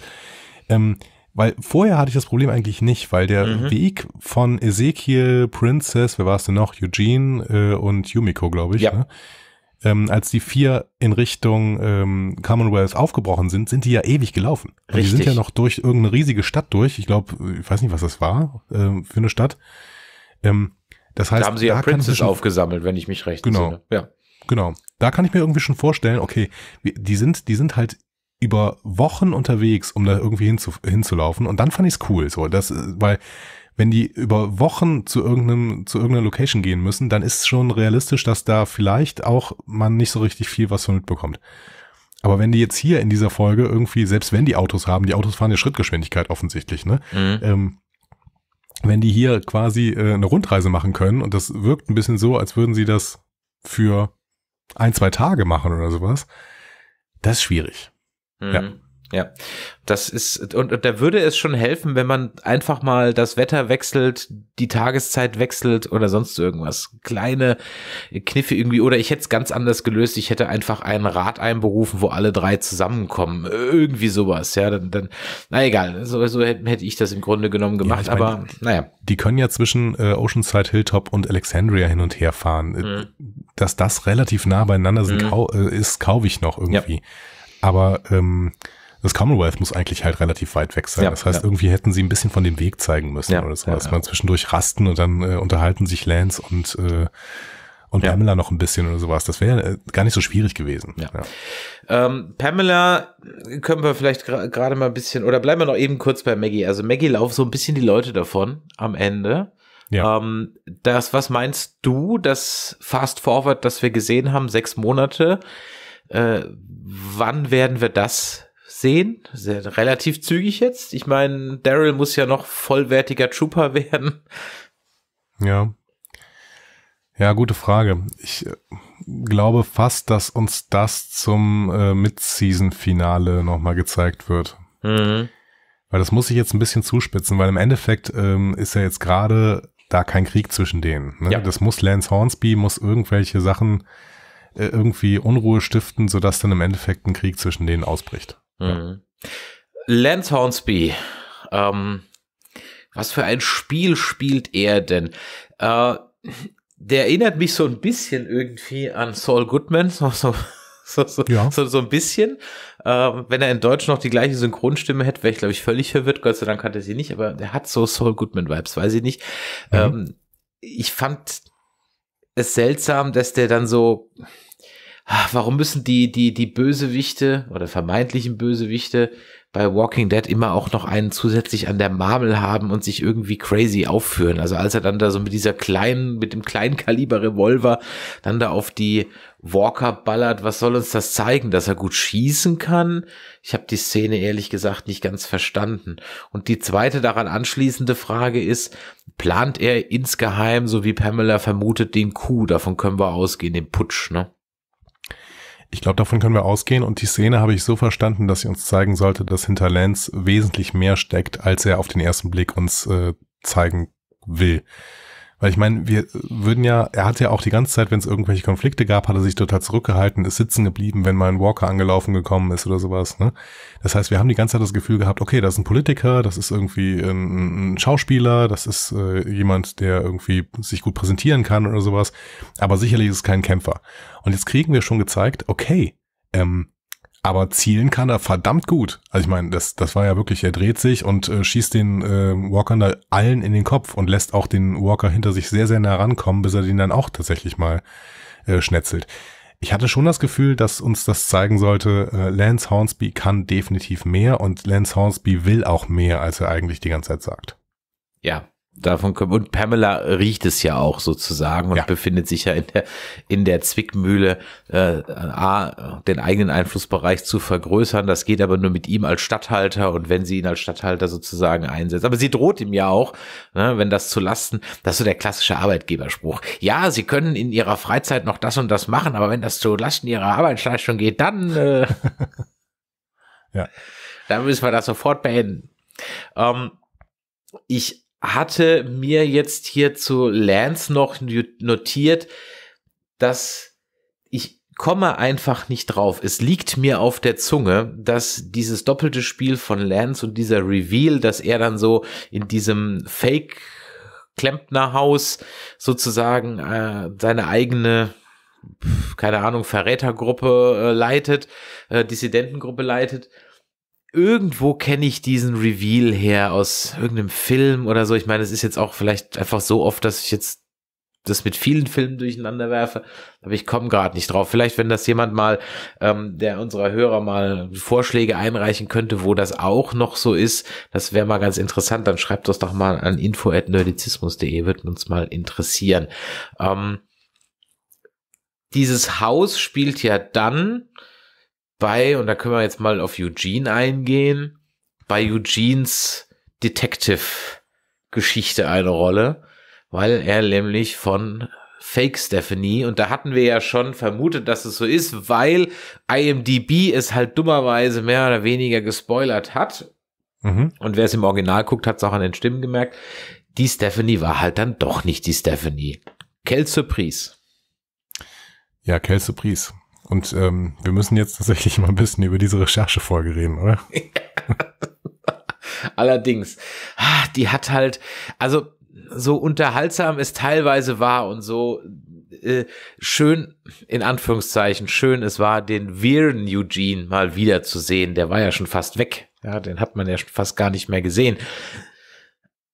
Ähm, weil vorher hatte ich das Problem eigentlich nicht, weil der mhm. Weg von Ezekiel, Princess, wer war es denn noch? Eugene äh, und Yumiko, glaube ich. Ja. Ne? Ähm, als die vier in Richtung ähm, Commonwealth aufgebrochen sind, sind die ja ewig gelaufen. Und Richtig. Die sind ja noch durch irgendeine riesige Stadt durch. Ich glaube, ich weiß nicht, was das war äh, für eine Stadt. Ähm, das heißt, da haben sie ja Princess schon, aufgesammelt, wenn ich mich recht genau, entsinne. Ja. Genau. Da kann ich mir irgendwie schon vorstellen, okay, die sind, die sind halt über Wochen unterwegs, um da irgendwie hinzu, hinzulaufen. Und dann fand ich es cool, so, das, äh, weil wenn die über Wochen zu irgendeinem, zu irgendeiner Location gehen müssen, dann ist schon realistisch, dass da vielleicht auch man nicht so richtig viel was von mitbekommt. Aber wenn die jetzt hier in dieser Folge irgendwie, selbst wenn die Autos haben, die Autos fahren ja Schrittgeschwindigkeit offensichtlich, ne? Mhm. Ähm, wenn die hier quasi äh, eine Rundreise machen können und das wirkt ein bisschen so, als würden sie das für ein, zwei Tage machen oder sowas, das ist schwierig. Mhm. Ja. Ja, das ist, und, und da würde es schon helfen, wenn man einfach mal das Wetter wechselt, die Tageszeit wechselt oder sonst irgendwas. Kleine äh, Kniffe irgendwie, oder ich hätte es ganz anders gelöst, ich hätte einfach einen Rad einberufen, wo alle drei zusammenkommen. Irgendwie sowas, ja, dann, dann na egal, so, so hätte, hätte ich das im Grunde genommen gemacht, ja, ich mein, aber naja. Die können ja zwischen äh, Oceanside, Hilltop und Alexandria hin und her fahren. Äh, mhm. Dass das relativ nah beieinander sind, mhm. kau äh, ist kaufe ich noch irgendwie. Ja. Aber ähm, das Commonwealth muss eigentlich halt relativ weit weg sein. Ja, das heißt, ja. irgendwie hätten sie ein bisschen von dem Weg zeigen müssen ja, oder so. dass man zwischendurch rasten und dann äh, unterhalten sich Lance und äh, und Pamela noch ein bisschen oder sowas. Das wäre äh, gar nicht so schwierig gewesen. Ähm, Pamela können wir vielleicht gerade mal ein bisschen, oder bleiben wir noch eben kurz bei Maggie. Also Maggie laufen so ein bisschen die Leute davon am Ende. Ja. Ähm, das, was meinst du, das Fast Forward, das wir gesehen haben, sechs Monate, äh, wann werden wir das sehen? Sehr, relativ zügig jetzt. Ich meine, Daryl muss ja noch vollwertiger Trooper werden. Ja. Ja, gute Frage. Ich äh, glaube fast, dass uns das zum äh, Mid-Season-Finale nochmal gezeigt wird. Mhm. Weil das muss ich jetzt ein bisschen zuspitzen, weil im Endeffekt ähm, ist ja jetzt gerade da kein Krieg zwischen denen. Ne? Ja. Das muss Lance Hornsby, muss irgendwelche Sachen äh, irgendwie Unruhe stiften, sodass dann im Endeffekt ein Krieg zwischen denen ausbricht. Mhm. Ja. Lance Hornsby, ähm, was für ein Spiel spielt er denn? Äh, der erinnert mich so ein bisschen irgendwie an Saul Goodman, so, so, so, so, ja. so, so ein bisschen. Ähm, wenn er in Deutsch noch die gleiche Synchronstimme hätte, wäre ich, glaube ich, völlig verwirrt. Gott sei Dank hat er sie nicht, aber er hat so Saul Goodman-Vibes, weiß ich nicht. Mhm. Ähm, ich fand es seltsam, dass der dann so, ach, warum müssen die, die, die Bösewichte oder vermeintlichen Bösewichte bei Walking Dead immer auch noch einen zusätzlich an der Marmel haben und sich irgendwie crazy aufführen. Also als er dann da so mit dieser kleinen, mit dem kleinen Kaliber Revolver dann da auf die Walker ballert, was soll uns das zeigen, dass er gut schießen kann? Ich habe die Szene ehrlich gesagt nicht ganz verstanden. Und die zweite daran anschließende Frage ist, plant er insgeheim, so wie Pamela vermutet, den Coup? Davon können wir ausgehen, den Putsch, ne? Ich glaube, davon können wir ausgehen und die Szene habe ich so verstanden, dass sie uns zeigen sollte, dass hinter Lance wesentlich mehr steckt, als er auf den ersten Blick uns äh, zeigen will. Weil ich meine, wir würden ja, er hat ja auch die ganze Zeit, wenn es irgendwelche Konflikte gab, hat er sich total zurückgehalten, ist sitzen geblieben, wenn mal ein Walker angelaufen gekommen ist oder sowas. Ne? Das heißt, wir haben die ganze Zeit das Gefühl gehabt, okay, das ist ein Politiker, das ist irgendwie ein, ein Schauspieler, das ist äh, jemand, der irgendwie sich gut präsentieren kann oder sowas. Aber sicherlich ist es kein Kämpfer. Und jetzt kriegen wir schon gezeigt, okay, ähm, aber zielen kann er verdammt gut. Also ich meine, das, das war ja wirklich, er dreht sich und äh, schießt den äh, Walker da allen in den Kopf und lässt auch den Walker hinter sich sehr, sehr nah rankommen, bis er den dann auch tatsächlich mal äh, schnetzelt. Ich hatte schon das Gefühl, dass uns das zeigen sollte, äh, Lance Hornsby kann definitiv mehr und Lance Hornsby will auch mehr, als er eigentlich die ganze Zeit sagt. Ja, Davon können, und Pamela riecht es ja auch sozusagen und ja. befindet sich ja in der, in der Zwickmühle, äh, A, den eigenen Einflussbereich zu vergrößern. Das geht aber nur mit ihm als Stadthalter und wenn sie ihn als Stadthalter sozusagen einsetzt. Aber sie droht ihm ja auch, ne, wenn das zu Lasten, das ist so der klassische Arbeitgeberspruch. Ja, sie können in ihrer Freizeit noch das und das machen, aber wenn das zu Lasten ihrer Arbeitsleistung geht, dann, äh, ja. dann müssen wir das sofort beenden. Ähm, ich hatte mir jetzt hier zu Lance noch notiert, dass ich komme einfach nicht drauf. Es liegt mir auf der Zunge, dass dieses doppelte Spiel von Lance und dieser Reveal, dass er dann so in diesem Fake Klempnerhaus sozusagen äh, seine eigene keine Ahnung, Verrätergruppe äh, leitet, äh, Dissidentengruppe leitet irgendwo kenne ich diesen Reveal her aus irgendeinem Film oder so. Ich meine, es ist jetzt auch vielleicht einfach so oft, dass ich jetzt das mit vielen Filmen durcheinander werfe, aber ich komme gerade nicht drauf. Vielleicht, wenn das jemand mal, ähm, der unserer Hörer mal Vorschläge einreichen könnte, wo das auch noch so ist, das wäre mal ganz interessant, dann schreibt das doch mal an info.nerdizismus.de, wird uns mal interessieren. Ähm, dieses Haus spielt ja dann bei, und da können wir jetzt mal auf Eugene eingehen, bei Eugenes Detective-Geschichte eine Rolle, weil er nämlich von Fake Stephanie und da hatten wir ja schon vermutet, dass es so ist, weil IMDB es halt dummerweise mehr oder weniger gespoilert hat. Mhm. Und wer es im Original guckt, hat es auch an den Stimmen gemerkt. Die Stephanie war halt dann doch nicht die Stephanie. Kel Surprise. Ja, Kel Surprise. Und ähm, wir müssen jetzt tatsächlich mal ein bisschen über diese Recherchefolge reden, oder? Allerdings, ah, die hat halt, also so unterhaltsam es teilweise war und so äh, schön, in Anführungszeichen, schön es war, den Viren Eugene mal wieder zu sehen. Der war ja schon fast weg. Ja, den hat man ja schon fast gar nicht mehr gesehen.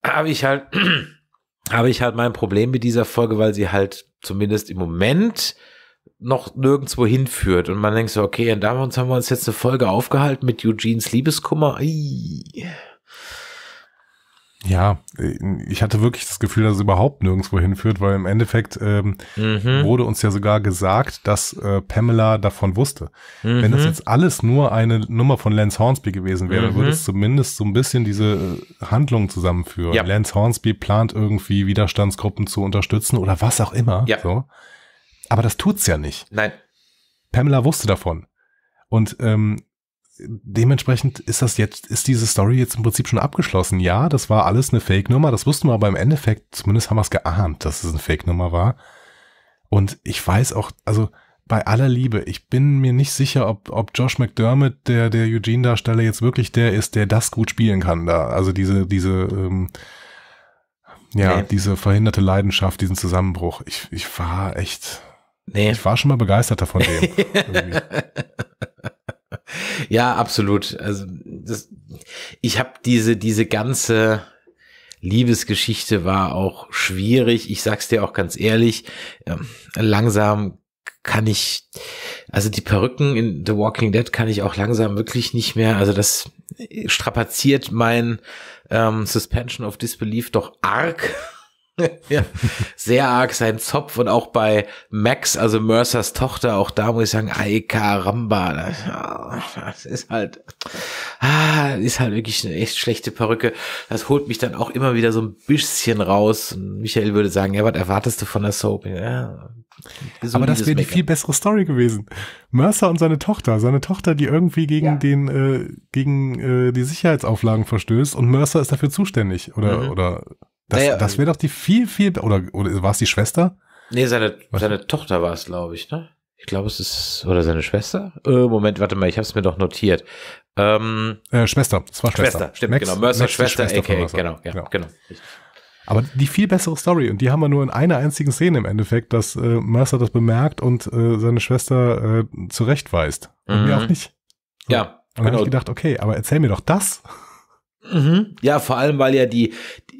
Habe ich halt, habe ich halt mein Problem mit dieser Folge, weil sie halt zumindest im Moment noch nirgendwo hinführt. Und man denkt so, okay, und damals haben wir uns jetzt eine Folge aufgehalten mit Eugenes Liebeskummer. Iii. Ja, äh, ich hatte wirklich das Gefühl, dass es überhaupt nirgendwo hinführt, weil im Endeffekt ähm, mhm. wurde uns ja sogar gesagt, dass äh, Pamela davon wusste. Mhm. Wenn das mhm. jetzt alles nur eine Nummer von Lance Hornsby gewesen wäre, mhm. würde es zumindest so ein bisschen diese äh, Handlung zusammenführen. Ja. Lance Hornsby plant irgendwie Widerstandsgruppen zu unterstützen oder was auch immer. Ja. So. Aber das tut's ja nicht. Nein. Pamela wusste davon. Und ähm, dementsprechend ist das jetzt, ist diese Story jetzt im Prinzip schon abgeschlossen. Ja, das war alles eine Fake-Nummer, das wussten wir aber im Endeffekt, zumindest haben wir es geahnt, dass es eine Fake-Nummer war. Und ich weiß auch, also bei aller Liebe, ich bin mir nicht sicher, ob, ob Josh McDermott, der, der Eugene-Darsteller, jetzt wirklich der ist, der das gut spielen kann da. Also diese, diese, ähm, ja, nee. diese verhinderte Leidenschaft, diesen Zusammenbruch. Ich, ich war echt, Nee. Ich war schon mal begeistert davon. ja, absolut. Also das, ich habe diese diese ganze Liebesgeschichte war auch schwierig. Ich sag's dir auch ganz ehrlich, ähm, langsam kann ich also die Perücken in The Walking Dead kann ich auch langsam wirklich nicht mehr. Also das strapaziert mein ähm, Suspension of Disbelief doch arg. ja, sehr arg sein Zopf und auch bei Max, also Mercers Tochter, auch da muss ich sagen, Aika Ramba, ah, das ist halt, ah, ist halt wirklich eine echt schlechte Perücke. Das holt mich dann auch immer wieder so ein bisschen raus. Und Michael würde sagen, ja, was erwartest du von der Soap? Ja, so Aber das wäre die viel bessere Story gewesen. Mercer und seine Tochter, seine Tochter, die irgendwie gegen ja. den, äh, gegen äh, die Sicherheitsauflagen verstößt und Mercer ist dafür zuständig oder mhm. oder das, naja, das wäre doch die viel, viel, oder, oder war es die Schwester? Nee, seine, seine Tochter war es, glaube ich, ne? Ich glaube, es ist, oder seine Schwester? Äh, Moment, warte mal, ich habe es mir doch notiert. Ähm, äh, Schwester, es war Schwester. Schwester, stimmt, Max, genau. Mercer, Max Schwester, Schwester aka, genau, ja, genau. genau. Aber die viel bessere Story und die haben wir nur in einer einzigen Szene im Endeffekt, dass äh, Mercer das bemerkt und äh, seine Schwester äh, zurechtweist. Und mhm. mir auch nicht. So. Ja. Und genau. habe ich gedacht, okay, aber erzähl mir doch das. Mhm. Ja, vor allem, weil ja die,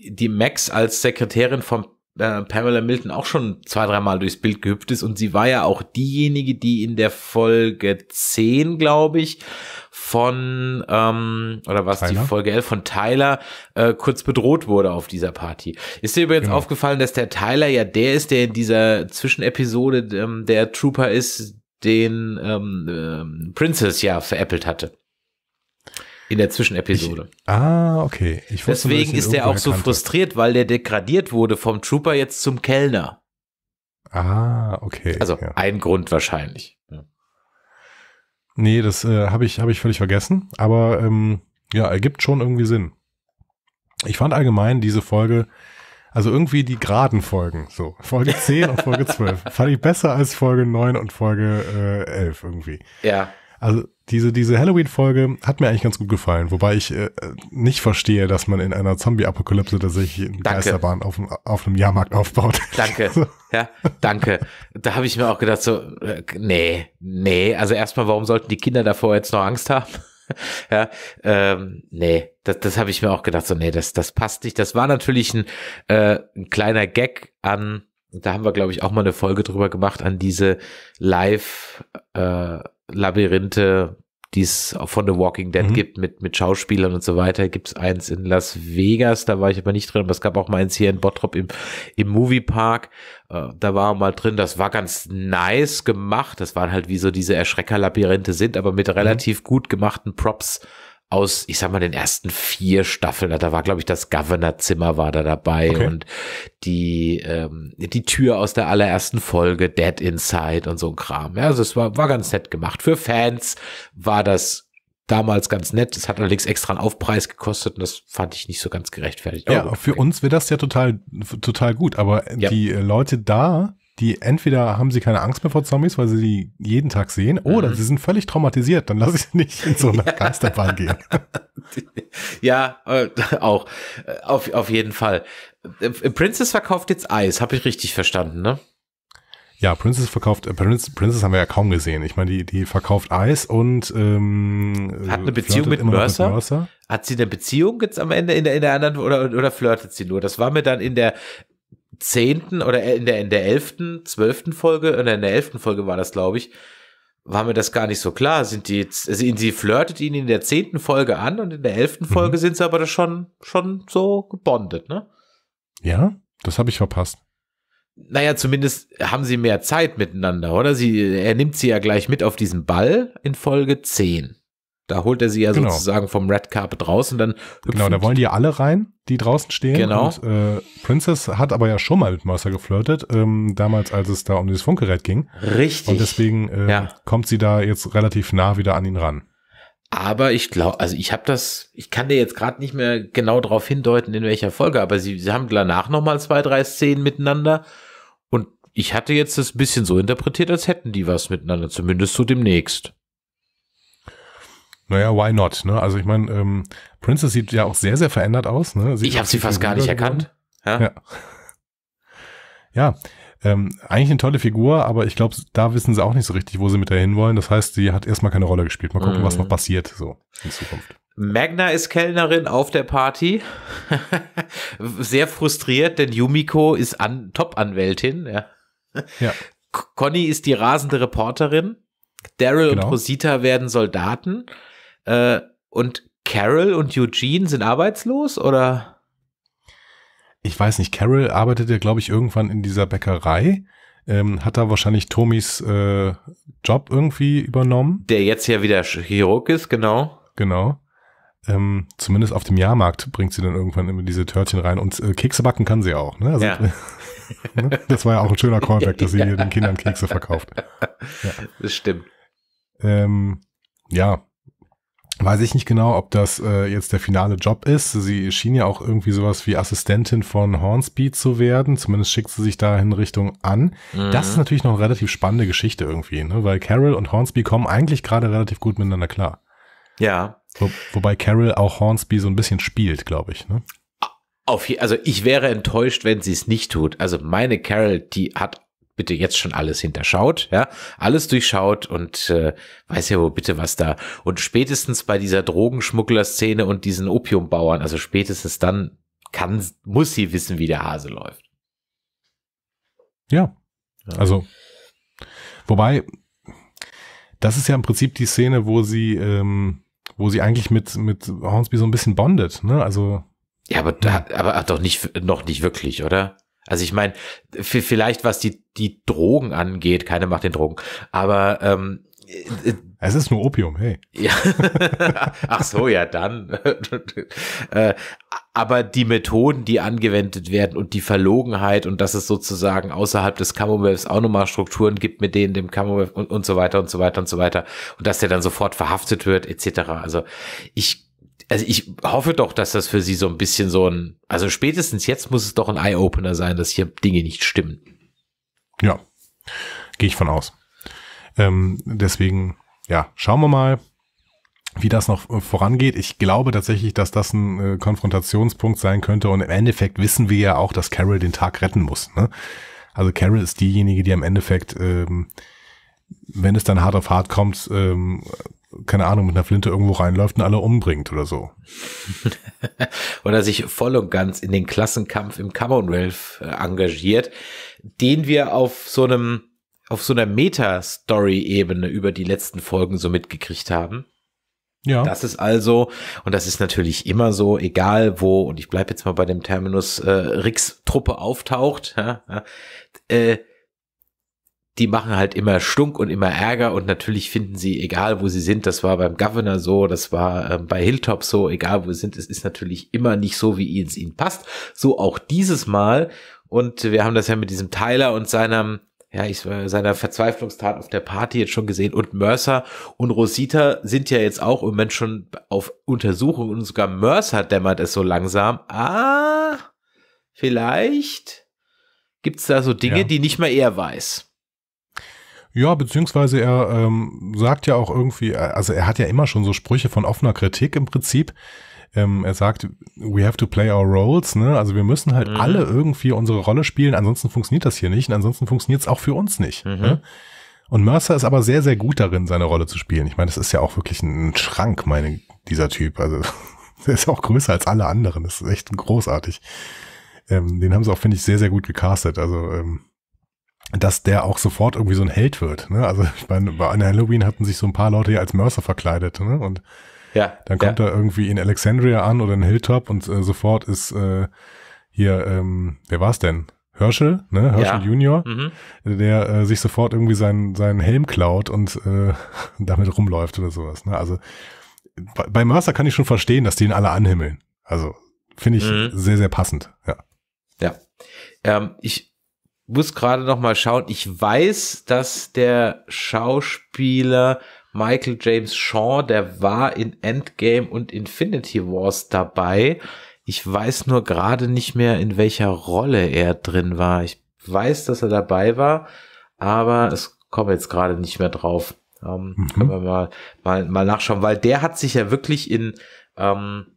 die Max als Sekretärin von äh, Pamela Milton auch schon zwei, dreimal durchs Bild gehüpft ist und sie war ja auch diejenige, die in der Folge 10, glaube ich, von, ähm, oder was die Folge 11 von Tyler äh, kurz bedroht wurde auf dieser Party. Ist dir übrigens genau. aufgefallen, dass der Tyler ja der ist, der in dieser Zwischenepisode ähm, der Trooper ist, den ähm, ähm, Princess ja veräppelt hatte. In der Zwischenepisode. Ich, ah, okay. Deswegen ist er auch so frustriert, weil der degradiert wurde vom Trooper jetzt zum Kellner. Ah, okay. Also ja. ein Grund wahrscheinlich. Ja. Nee, das äh, habe ich, hab ich völlig vergessen. Aber ähm, ja, ergibt schon irgendwie Sinn. Ich fand allgemein diese Folge, also irgendwie die geraden Folgen, so Folge 10 und Folge 12, fand ich besser als Folge 9 und Folge äh, 11 irgendwie. Ja. Also diese, diese Halloween-Folge hat mir eigentlich ganz gut gefallen, wobei ich äh, nicht verstehe, dass man in einer Zombie-Apokalypse tatsächlich eine Geisterbahn auf, auf einem Jahrmarkt aufbaut. Danke. Also, ja, danke. Da habe ich mir auch gedacht, so, äh, nee, nee. Also erstmal, warum sollten die Kinder davor jetzt noch Angst haben? ja, ähm, nee, das, das habe ich mir auch gedacht, so, nee, das, das passt nicht. Das war natürlich ein, äh, ein kleiner Gag an, da haben wir, glaube ich, auch mal eine Folge drüber gemacht, an diese Live- äh, Labyrinthe, die es von The Walking Dead mhm. gibt, mit, mit Schauspielern und so weiter, gibt es eins in Las Vegas, da war ich aber nicht drin, aber es gab auch mal eins hier in Bottrop im, im Moviepark, äh, da war mal drin, das war ganz nice gemacht, das waren halt wie so diese Erschreckerlabyrinthe sind, aber mit mhm. relativ mhm. gut gemachten Props aus, ich sag mal, den ersten vier Staffeln. Da war, glaube ich, das Governor-Zimmer war da dabei okay. und die, ähm, die Tür aus der allerersten Folge, Dead Inside und so ein Kram. Ja, also es war, war ganz nett gemacht. Für Fans war das damals ganz nett. Es hat allerdings extra einen Aufpreis gekostet und das fand ich nicht so ganz gerechtfertigt. Ja, oh, für uns wäre das ja total, total gut, aber ja. die Leute da, die entweder haben sie keine Angst mehr vor Zombies, weil sie die jeden Tag sehen, oder mhm. sie sind völlig traumatisiert, dann lasse ich sie nicht in so eine ja. Geisterbahn gehen. ja, äh, auch. Äh, auf, auf jeden Fall. Äh, Princess verkauft jetzt Eis, habe ich richtig verstanden, ne? Ja, Princess verkauft, äh, Princess, Princess haben wir ja kaum gesehen. Ich meine, die, die verkauft Eis und ähm, äh, hat eine Beziehung mit Mercer? mit Mercer? Hat sie eine Beziehung jetzt am Ende in der, in der anderen oder, oder flirtet sie nur? Das war mir dann in der zehnten oder in der, in der elften, zwölften Folge, oder in der elften Folge war das, glaube ich, war mir das gar nicht so klar. Sind die, sind, sie flirtet ihn in der zehnten Folge an und in der elften mhm. Folge mhm. sind sie aber schon, schon so gebondet, ne? Ja, das habe ich verpasst. Naja, zumindest haben sie mehr Zeit miteinander, oder? Sie, er nimmt sie ja gleich mit auf diesen Ball in Folge 10. Da holt er sie ja genau. sozusagen vom Red Carpet raus und dann. Genau, da wollen die ja alle rein, die draußen stehen. Genau. Und, äh, Princess hat aber ja schon mal mit Mercer geflirtet, ähm, damals, als es da um dieses Funkgerät ging. Richtig. Und deswegen äh, ja. kommt sie da jetzt relativ nah wieder an ihn ran. Aber ich glaube, also ich habe das, ich kann dir jetzt gerade nicht mehr genau darauf hindeuten, in welcher Folge, aber sie, sie haben danach nochmal zwei, drei Szenen miteinander. Und ich hatte jetzt das bisschen so interpretiert, als hätten die was miteinander, zumindest so demnächst. Naja, why not? Ne? Also ich meine, ähm, Princess sieht ja auch sehr, sehr verändert aus. Ne? Sieht ich habe sie fast gar nicht erkannt. Ja, ja. ja ähm, eigentlich eine tolle Figur, aber ich glaube, da wissen sie auch nicht so richtig, wo sie mit der hinwollen. Das heißt, sie hat erstmal keine Rolle gespielt. Mal gucken, mhm. was noch passiert so in Zukunft. Magna ist Kellnerin auf der Party. sehr frustriert, denn Yumiko ist an, Top-Anwältin. Ja. ja. Conny ist die rasende Reporterin. Daryl genau. und Rosita werden Soldaten. Äh, und Carol und Eugene sind arbeitslos oder? Ich weiß nicht. Carol arbeitet ja, glaube ich, irgendwann in dieser Bäckerei. Ähm, hat da wahrscheinlich Tomis äh, Job irgendwie übernommen. Der jetzt ja wieder Chirurg ist, genau. Genau. Ähm, zumindest auf dem Jahrmarkt bringt sie dann irgendwann immer diese Törtchen rein. Und äh, Kekse backen kann sie auch. Ne? Also, ja. Ne? Das war ja auch ein schöner Callback, dass sie ja. den Kindern Kekse verkauft. Ja. Das stimmt. Ähm, ja, Weiß ich nicht genau, ob das äh, jetzt der finale Job ist. Sie schien ja auch irgendwie sowas wie Assistentin von Hornsby zu werden. Zumindest schickt sie sich da in Richtung an. Mhm. Das ist natürlich noch eine relativ spannende Geschichte irgendwie, ne? weil Carol und Hornsby kommen eigentlich gerade relativ gut miteinander klar. Ja. Wo, wobei Carol auch Hornsby so ein bisschen spielt, glaube ich. Ne? Auf, also ich wäre enttäuscht, wenn sie es nicht tut. Also meine Carol, die hat bitte jetzt schon alles hinterschaut, ja, alles durchschaut und äh, weiß ja wo bitte was da. Und spätestens bei dieser Drogenschmuggler-Szene und diesen Opiumbauern, also spätestens dann kann, muss sie wissen, wie der Hase läuft. Ja. Also, wobei, das ist ja im Prinzip die Szene, wo sie, ähm, wo sie eigentlich mit, mit Hornsby so ein bisschen bondet, ne? Also. Ja, aber da, aber doch nicht, noch nicht wirklich, oder? Also ich meine, vielleicht was die, die Drogen angeht, keine macht den Drogen, aber ähm, äh, äh, es ist nur Opium, hey. Ja. Ach so, ja, dann. Äh, aber die Methoden, die angewendet werden und die Verlogenheit und dass es sozusagen außerhalb des Commonwealths auch nochmal Strukturen gibt, mit denen dem Commonwealth und, und so weiter und so weiter und so weiter und dass der dann sofort verhaftet wird, etc. Also ich also ich hoffe doch, dass das für sie so ein bisschen so ein, also spätestens jetzt muss es doch ein Eye-Opener sein, dass hier Dinge nicht stimmen. Ja, gehe ich von aus. Ähm, deswegen, ja, schauen wir mal, wie das noch äh, vorangeht. Ich glaube tatsächlich, dass das ein äh, Konfrontationspunkt sein könnte und im Endeffekt wissen wir ja auch, dass Carol den Tag retten muss. Ne? Also Carol ist diejenige, die im Endeffekt, ähm, wenn es dann hart auf hart kommt, ähm, keine Ahnung, mit einer Flinte irgendwo reinläuft und alle umbringt oder so. oder sich voll und ganz in den Klassenkampf im Commonwealth äh, engagiert, den wir auf so einem, auf so einer Meta-Story-Ebene über die letzten Folgen so mitgekriegt haben. Ja. Das ist also, und das ist natürlich immer so, egal wo, und ich bleibe jetzt mal bei dem Terminus, äh, Ricks Truppe auftaucht, ja, äh, die machen halt immer Stunk und immer Ärger und natürlich finden sie, egal wo sie sind, das war beim Governor so, das war ähm, bei Hilltop so, egal wo sie sind, es ist natürlich immer nicht so, wie es ihnen passt. So auch dieses Mal. Und wir haben das ja mit diesem Tyler und seinem, ja, ich, seiner Verzweiflungstat auf der Party jetzt schon gesehen. Und Mercer und Rosita sind ja jetzt auch im Moment schon auf Untersuchung und sogar Mercer dämmert es so langsam. Ah, vielleicht gibt's da so Dinge, ja. die nicht mal er weiß. Ja, beziehungsweise er ähm, sagt ja auch irgendwie, äh, also er hat ja immer schon so Sprüche von offener Kritik im Prinzip. Ähm, er sagt, we have to play our roles, ne? Also wir müssen halt mhm. alle irgendwie unsere Rolle spielen, ansonsten funktioniert das hier nicht und ansonsten funktioniert es auch für uns nicht. Mhm. Ne? Und Mercer ist aber sehr, sehr gut darin, seine Rolle zu spielen. Ich meine, das ist ja auch wirklich ein Schrank, meine, dieser Typ. Also der ist auch größer als alle anderen. Das ist echt großartig. Ähm, den haben sie auch, finde ich, sehr, sehr gut gecastet. Also ähm, dass der auch sofort irgendwie so ein Held wird. Ne? Also ich meine, bei einer Halloween hatten sich so ein paar Leute ja als Mercer verkleidet. Ne? Und ja, dann kommt ja. er irgendwie in Alexandria an oder in Hilltop und äh, sofort ist äh, hier, ähm, wer war's denn? Herschel, ne? Herschel ja. Junior, mhm. der äh, sich sofort irgendwie seinen, seinen Helm klaut und äh, damit rumläuft oder sowas. Ne? Also bei, bei Mercer kann ich schon verstehen, dass die ihn alle anhimmeln. Also finde ich mhm. sehr, sehr passend. Ja. Ja. Ähm, ich muss gerade noch mal schauen. Ich weiß, dass der Schauspieler Michael James Shaw, der war in Endgame und Infinity Wars dabei. Ich weiß nur gerade nicht mehr, in welcher Rolle er drin war. Ich weiß, dass er dabei war, aber es komme jetzt gerade nicht mehr drauf. Ähm, mhm. Können wir mal, mal, mal nachschauen, weil der hat sich ja wirklich in, ähm,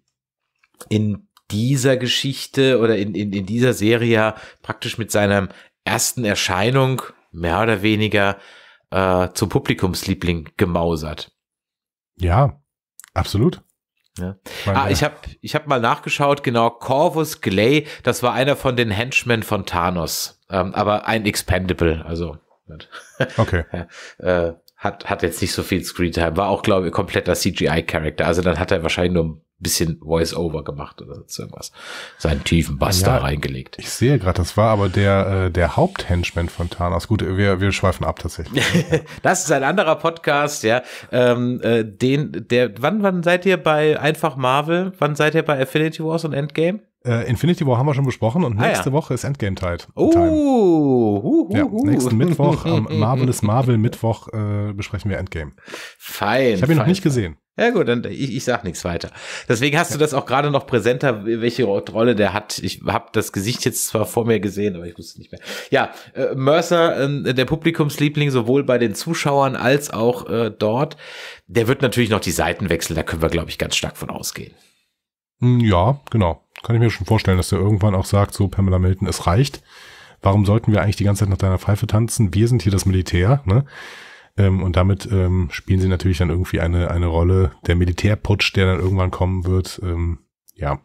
in dieser Geschichte oder in, in, in dieser Serie praktisch mit seinem ersten Erscheinung mehr oder weniger äh, zum Publikumsliebling gemausert. Ja, absolut. Ja. Meine, ah, ich habe ich hab mal nachgeschaut, genau, Corvus Glay, das war einer von den Henchmen von Thanos, ähm, aber ein Expendable, also. Okay. äh, hat, hat jetzt nicht so viel Screentime, war auch, glaube ich, kompletter CGI-Charakter, also dann hat er wahrscheinlich nur bisschen Voice-Over gemacht oder so irgendwas. Seinen tiefen Bass ja, da reingelegt. Ich sehe gerade, das war aber der, äh, der Haupthenchman von Thanos. Gut, wir, wir schweifen ab tatsächlich. das ist ein anderer Podcast, ja. Ähm, äh, den, der, wann, wann seid ihr bei Einfach Marvel? Wann seid ihr bei Affinity Wars und Endgame? Äh, Infinity War haben wir schon besprochen und nächste ah, ja. Woche ist Endgame Tide. Oh, uh, uh, ja, nächsten Mittwoch am Marvelous Marvel Mittwoch äh, besprechen wir Endgame. Fein. Ich habe ihn noch nicht fein. gesehen. Ja gut, dann ich, ich sag nichts weiter. Deswegen hast ja. du das auch gerade noch präsenter, welche Rolle der hat. Ich habe das Gesicht jetzt zwar vor mir gesehen, aber ich wusste nicht mehr. Ja, äh, Mercer, äh, der Publikumsliebling, sowohl bei den Zuschauern als auch äh, dort, der wird natürlich noch die Seiten wechseln, da können wir, glaube ich, ganz stark von ausgehen. Hm, ja, genau. Kann ich mir schon vorstellen, dass er irgendwann auch sagt, so Pamela Milton, es reicht. Warum sollten wir eigentlich die ganze Zeit nach deiner Pfeife tanzen? Wir sind hier das Militär, ne? Ähm, und damit ähm, spielen sie natürlich dann irgendwie eine, eine Rolle. Der Militärputsch, der dann irgendwann kommen wird, ähm, ja.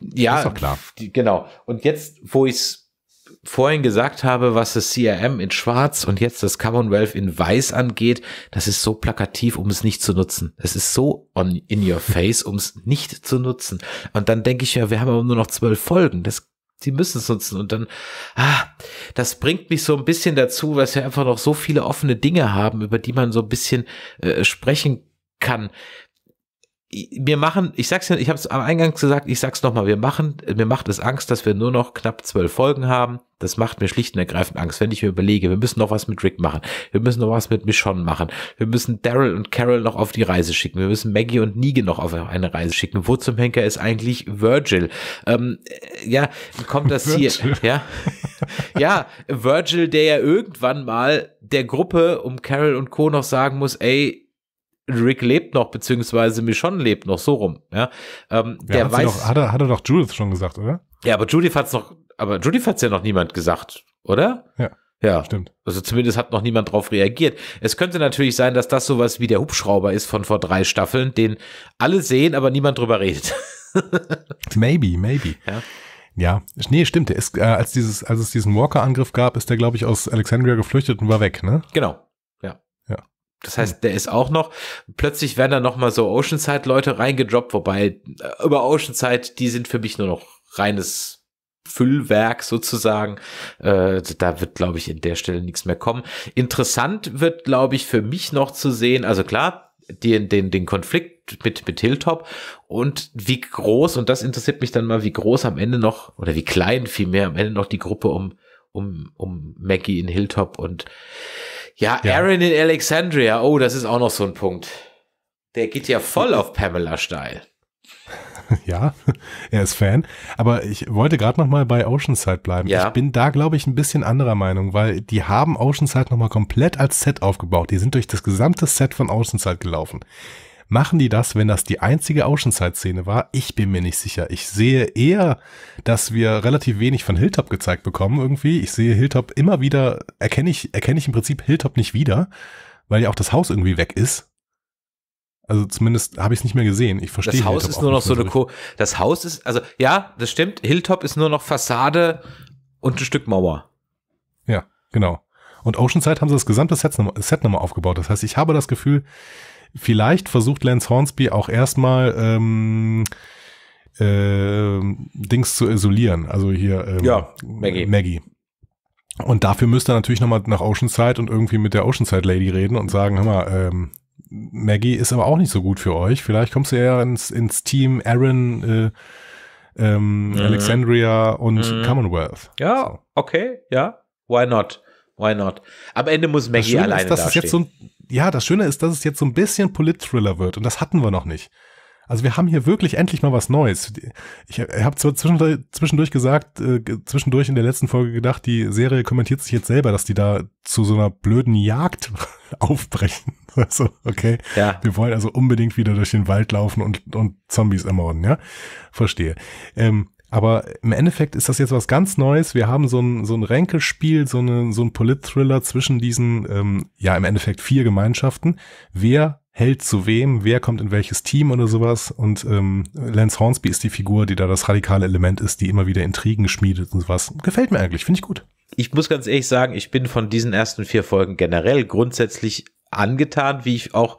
Ja, ist doch klar. Die, genau. Und jetzt, wo ich vorhin gesagt habe, was das CRM in schwarz und jetzt das Commonwealth in weiß angeht, das ist so plakativ, um es nicht zu nutzen. Es ist so on, in your face, um es nicht zu nutzen. Und dann denke ich ja, wir haben aber nur noch zwölf Folgen. Das die müssen es nutzen. Und dann, ah, das bringt mich so ein bisschen dazu, dass wir einfach noch so viele offene Dinge haben, über die man so ein bisschen äh, sprechen kann wir machen, ich sag's ja, ich habe es am Eingang gesagt, ich sag's nochmal, wir machen, mir macht es Angst, dass wir nur noch knapp zwölf Folgen haben. Das macht mir schlicht und ergreifend Angst, wenn ich mir überlege, wir müssen noch was mit Rick machen, wir müssen noch was mit Michonne machen, wir müssen Daryl und Carol noch auf die Reise schicken, wir müssen Maggie und Nige noch auf eine Reise schicken. Wo zum Henker ist eigentlich Virgil? Ähm, äh, ja, kommt das Virgil. hier? Ja, ja, Virgil, der ja irgendwann mal der Gruppe um Carol und Co. noch sagen muss, ey, Rick lebt noch, beziehungsweise Michonne lebt noch, so rum. Ja, ähm, ja, der hat weiß. Doch, hat, er, hat er doch Judith schon gesagt, oder? Ja, aber Judith hat's noch, aber Judith hat's ja noch niemand gesagt, oder? Ja. Ja, stimmt. Also zumindest hat noch niemand drauf reagiert. Es könnte natürlich sein, dass das sowas wie der Hubschrauber ist von vor drei Staffeln, den alle sehen, aber niemand drüber redet. maybe, maybe. Ja. Ja, nee, stimmt. ist, äh, als, dieses, als es diesen Walker-Angriff gab, ist der, glaube ich, aus Alexandria geflüchtet und war weg, ne? Genau. Das heißt, der ist auch noch. Plötzlich werden da noch mal so Oceanside-Leute reingedroppt, wobei äh, über Oceanside, die sind für mich nur noch reines Füllwerk sozusagen. Äh, da wird, glaube ich, in der Stelle nichts mehr kommen. Interessant wird, glaube ich, für mich noch zu sehen, also klar, den, den, den Konflikt mit, mit Hilltop und wie groß, und das interessiert mich dann mal, wie groß am Ende noch, oder wie klein vielmehr am Ende noch die Gruppe um, um, um Maggie in Hilltop und ja, Aaron in Alexandria, oh, das ist auch noch so ein Punkt. Der geht ja voll auf Pamela steil. Ja, er ist Fan. Aber ich wollte gerade noch mal bei Oceanside bleiben. Ja. Ich bin da, glaube ich, ein bisschen anderer Meinung, weil die haben Oceanside noch mal komplett als Set aufgebaut. Die sind durch das gesamte Set von Oceanside gelaufen. Machen die das, wenn das die einzige Oceanside-Szene war? Ich bin mir nicht sicher. Ich sehe eher, dass wir relativ wenig von Hilltop gezeigt bekommen irgendwie. Ich sehe Hilltop immer wieder, erkenne ich, erkenne ich im Prinzip Hilltop nicht wieder, weil ja auch das Haus irgendwie weg ist. Also zumindest habe ich es nicht mehr gesehen. Ich verstehe. Das Haus Hilltop ist nur noch so eine Co. Das Haus ist, also ja, das stimmt. Hilltop ist nur noch Fassade und ein Stück Mauer. Ja, genau. Und Oceanside haben sie das gesamte Set nochmal, Set nochmal aufgebaut. Das heißt, ich habe das Gefühl, Vielleicht versucht Lance Hornsby auch erstmal ähm, äh, Dings zu isolieren. Also hier ähm, ja, Maggie. Maggie. Und dafür müsste er natürlich nochmal nach Oceanside und irgendwie mit der Oceanside Lady reden und sagen, hör mal, ähm, Maggie ist aber auch nicht so gut für euch. Vielleicht kommst du ja ins, ins Team Aaron, äh, ähm, mhm. Alexandria und mhm. Commonwealth. Ja, so. okay, ja. Why not? Why not? Am Ende muss Maggie alleine ist, dass dastehen. Es jetzt so ein, ja, das Schöne ist, dass es jetzt so ein bisschen Polit-Thriller wird und das hatten wir noch nicht. Also wir haben hier wirklich endlich mal was Neues. Ich habe zwischendurch, zwischendurch gesagt, äh, zwischendurch in der letzten Folge gedacht, die Serie kommentiert sich jetzt selber, dass die da zu so einer blöden Jagd aufbrechen. Also, okay, ja. wir wollen also unbedingt wieder durch den Wald laufen und, und Zombies ermorden, ja? Verstehe. Ähm, aber im Endeffekt ist das jetzt was ganz Neues. Wir haben so ein, so ein Ränkespiel, so, eine, so ein Polit-Thriller zwischen diesen, ähm, ja, im Endeffekt vier Gemeinschaften. Wer hält zu wem, wer kommt in welches Team oder sowas. Und ähm, Lance Hornsby ist die Figur, die da das radikale Element ist, die immer wieder Intrigen schmiedet und sowas. Gefällt mir eigentlich, finde ich gut. Ich muss ganz ehrlich sagen, ich bin von diesen ersten vier Folgen generell grundsätzlich angetan, wie ich auch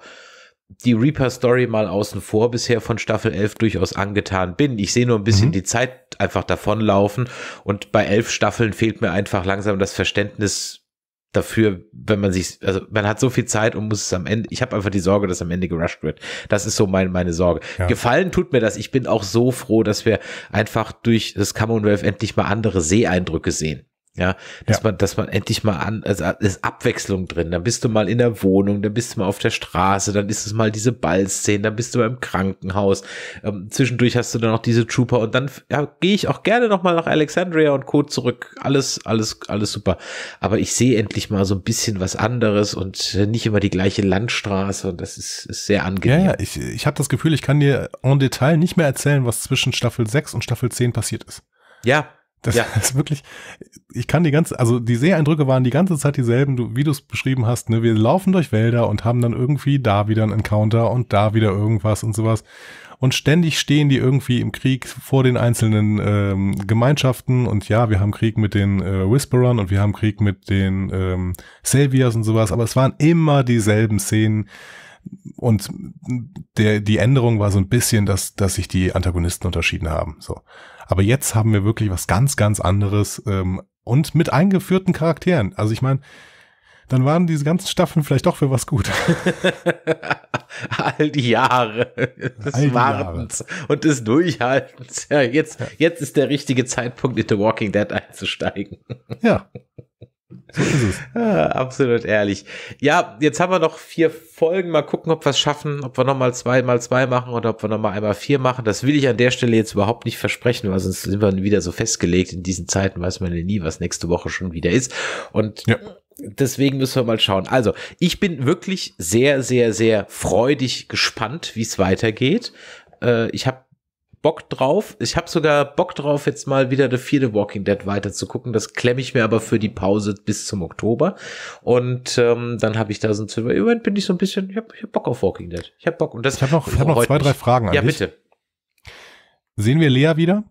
die Reaper-Story mal außen vor bisher von Staffel 11 durchaus angetan bin. Ich sehe nur ein bisschen mhm. die Zeit einfach davonlaufen. Und bei elf Staffeln fehlt mir einfach langsam das Verständnis dafür, wenn man sich, also man hat so viel Zeit und muss es am Ende, ich habe einfach die Sorge, dass am Ende gerusht wird. Das ist so mein, meine Sorge. Ja. Gefallen tut mir das. Ich bin auch so froh, dass wir einfach durch das Commonwealth endlich mal andere Seeeindrücke sehen. Ja, dass ja. man, dass man endlich mal an, also ist Abwechslung drin. Dann bist du mal in der Wohnung, dann bist du mal auf der Straße, dann ist es mal diese Ballszene, dann bist du mal im Krankenhaus. Ähm, zwischendurch hast du dann noch diese Trooper und dann ja, gehe ich auch gerne nochmal nach Alexandria und Co. zurück. Alles, alles, alles super. Aber ich sehe endlich mal so ein bisschen was anderes und nicht immer die gleiche Landstraße und das ist, ist sehr angenehm. Ja, ja ich, ich habe das Gefühl, ich kann dir en Detail nicht mehr erzählen, was zwischen Staffel 6 und Staffel 10 passiert ist. Ja, das ja. ist wirklich, ich kann die ganze, also die Seeeindrücke waren die ganze Zeit dieselben, du, wie du es beschrieben hast. Ne? Wir laufen durch Wälder und haben dann irgendwie da wieder einen Encounter und da wieder irgendwas und sowas. Und ständig stehen die irgendwie im Krieg vor den einzelnen ähm, Gemeinschaften. Und ja, wir haben Krieg mit den äh, Whisperern und wir haben Krieg mit den ähm, Saviors und sowas. Aber es waren immer dieselben Szenen. Und der, die Änderung war so ein bisschen, dass, dass sich die Antagonisten unterschieden haben. So. Aber jetzt haben wir wirklich was ganz, ganz anderes ähm, und mit eingeführten Charakteren. Also ich meine, dann waren diese ganzen Staffeln vielleicht doch für was gut. All die Jahre des All Wartens Jahre. und des Durchhaltens. Ja, jetzt, ja. jetzt ist der richtige Zeitpunkt, in The Walking Dead einzusteigen. Ja. So ist es. Ah, absolut ehrlich. Ja, jetzt haben wir noch vier Folgen. Mal gucken, ob wir es schaffen, ob wir nochmal zwei mal zwei machen oder ob wir nochmal einmal vier machen. Das will ich an der Stelle jetzt überhaupt nicht versprechen, weil sonst sind wir wieder so festgelegt. In diesen Zeiten weiß man ja nie, was nächste Woche schon wieder ist. Und ja. deswegen müssen wir mal schauen. Also, ich bin wirklich sehr, sehr, sehr freudig gespannt, wie es weitergeht. Äh, ich habe Bock drauf. Ich habe sogar Bock drauf, jetzt mal wieder The Fear the Walking Dead weiter zu gucken. Das klemme ich mir aber für die Pause bis zum Oktober. Und ähm, dann habe ich da so ein Silver Event, bin ich so ein bisschen, ich habe hab Bock auf Walking Dead. Ich habe Bock. Und das ich habe noch, hab noch zwei, drei Fragen an Ja, dich. bitte. Sehen wir Lea wieder?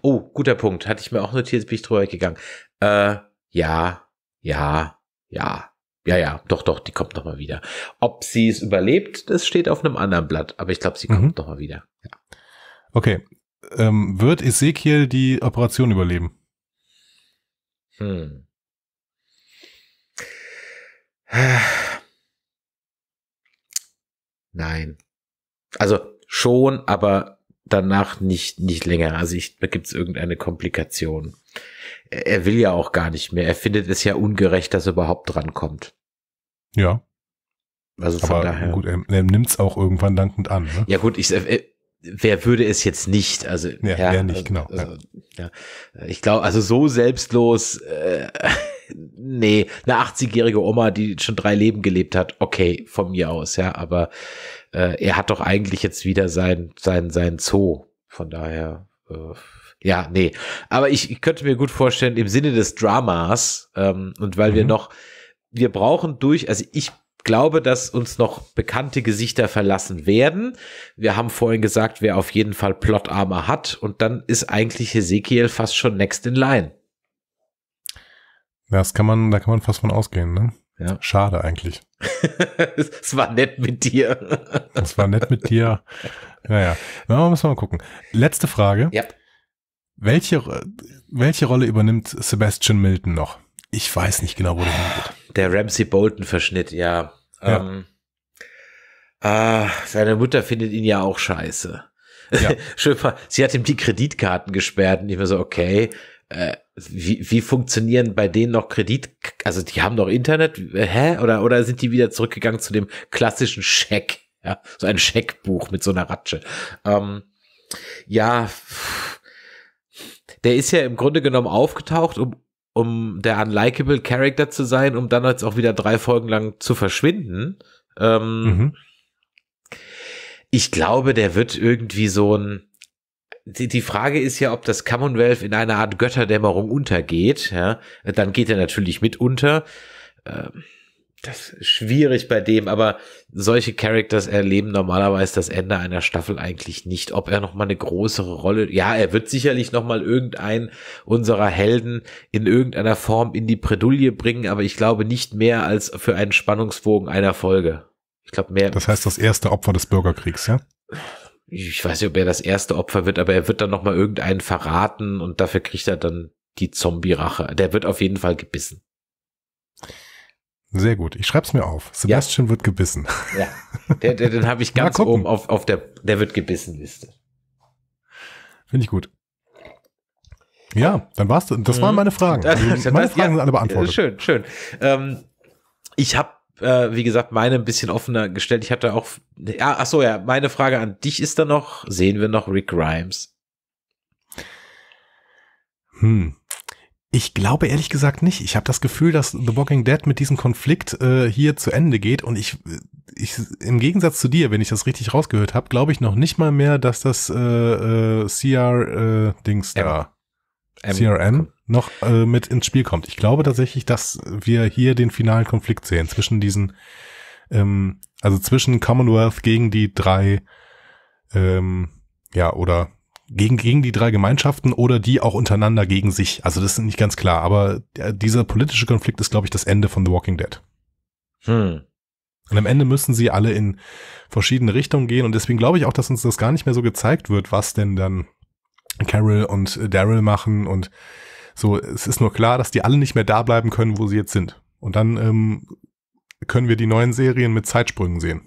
Oh, guter Punkt. Hatte ich mir auch notiert, bin ich drüber gegangen. Äh, ja, ja, ja. Ja, ja, doch, doch, die kommt nochmal wieder. Ob sie es überlebt, das steht auf einem anderen Blatt, aber ich glaube, sie kommt mhm. nochmal wieder. Ja. Okay. Ähm, wird Ezekiel die Operation überleben? Hm. Nein. Also schon, aber danach nicht, nicht länger. Also ich, da gibt es irgendeine Komplikation. Er, will ja auch gar nicht mehr. Er findet es ja ungerecht, dass er überhaupt drankommt. Ja. Also von aber daher. Gut, er, er nimmt es auch irgendwann dankend an. Ne? Ja gut, ich, er, äh, äh, wer würde es jetzt nicht? Also ja, ja wer nicht, äh, genau. Also, ja. ja. Ich glaube, also so selbstlos, äh, nee, eine 80-jährige Oma, die schon drei Leben gelebt hat, okay, von mir aus, ja, aber äh, er hat doch eigentlich jetzt wieder sein, sein, sein Zoo. Von daher, äh, ja, nee. Aber ich, ich könnte mir gut vorstellen, im Sinne des Dramas, ähm, und weil mhm. wir noch, wir brauchen durch, also ich glaube, dass uns noch bekannte Gesichter verlassen werden. Wir haben vorhin gesagt, wer auf jeden Fall Plot Plotarme hat und dann ist eigentlich Ezekiel fast schon next in line. Das kann man, da kann man fast von ausgehen, ne? Ja. Schade eigentlich. Es war nett mit dir. Es war nett mit dir. Naja, ja, müssen wir mal gucken. Letzte Frage. Ja. Welche, welche Rolle übernimmt Sebastian Milton noch? Ich weiß nicht genau, wo der hingeht. Der Ramsey Bolton-Verschnitt, ja. Ja. Ähm, ah, seine Mutter findet ihn ja auch scheiße. Ja. sie hat ihm die Kreditkarten gesperrt und ich war so, okay, äh, wie, wie funktionieren bei denen noch Kredit, also die haben noch Internet, äh, hä? Oder, oder sind die wieder zurückgegangen zu dem klassischen Scheck? Ja, so ein Scheckbuch mit so einer Ratsche. Ähm, ja, der ist ja im Grunde genommen aufgetaucht, um um der unlikable Character zu sein, um dann jetzt auch wieder drei Folgen lang zu verschwinden. Ähm, mhm. Ich glaube, der wird irgendwie so ein. Die, Frage ist ja, ob das Commonwealth in einer Art Götterdämmerung untergeht. Ja? Dann geht er natürlich mit unter. Ähm, das ist schwierig bei dem, aber solche Characters erleben normalerweise das Ende einer Staffel eigentlich nicht. Ob er nochmal eine größere Rolle, ja, er wird sicherlich nochmal irgendeinen unserer Helden in irgendeiner Form in die Predulie bringen, aber ich glaube nicht mehr als für einen Spannungsbogen einer Folge. Ich glaube mehr. Das heißt, das erste Opfer des Bürgerkriegs, ja? Ich weiß nicht, ob er das erste Opfer wird, aber er wird dann nochmal irgendeinen verraten und dafür kriegt er dann die Zombie-Rache. Der wird auf jeden Fall gebissen. Sehr gut. Ich schreib's mir auf. Sebastian ja. wird gebissen. Ja, den, den, den habe ich ganz oben auf, auf der Der wird gebissen Liste. Finde ich gut. Ja, dann war's. Das mhm. waren meine Fragen. Also meine Fragen ja, sind alle beantwortet. Schön, schön. Ähm, ich habe äh, wie gesagt, meine ein bisschen offener gestellt. Ich hatte auch, ja, ach so, ja, meine Frage an dich ist da noch, sehen wir noch Rick Grimes? Hm, ich glaube ehrlich gesagt nicht. Ich habe das Gefühl, dass The Walking Dead mit diesem Konflikt äh, hier zu Ende geht und ich, ich im Gegensatz zu dir, wenn ich das richtig rausgehört habe, glaube ich noch nicht mal mehr, dass das äh, äh, CR äh, Dings da M. CRM noch äh, mit ins Spiel kommt. Ich glaube tatsächlich, dass wir hier den finalen Konflikt sehen zwischen diesen, ähm, also zwischen Commonwealth gegen die drei, ähm, ja oder gegen, gegen die drei Gemeinschaften oder die auch untereinander gegen sich. Also das ist nicht ganz klar, aber äh, dieser politische Konflikt ist, glaube ich, das Ende von The Walking Dead. Hm. Und am Ende müssen sie alle in verschiedene Richtungen gehen und deswegen glaube ich auch, dass uns das gar nicht mehr so gezeigt wird, was denn dann Carol und äh, Daryl machen und so. Es ist nur klar, dass die alle nicht mehr da bleiben können, wo sie jetzt sind. Und dann ähm, können wir die neuen Serien mit Zeitsprüngen sehen.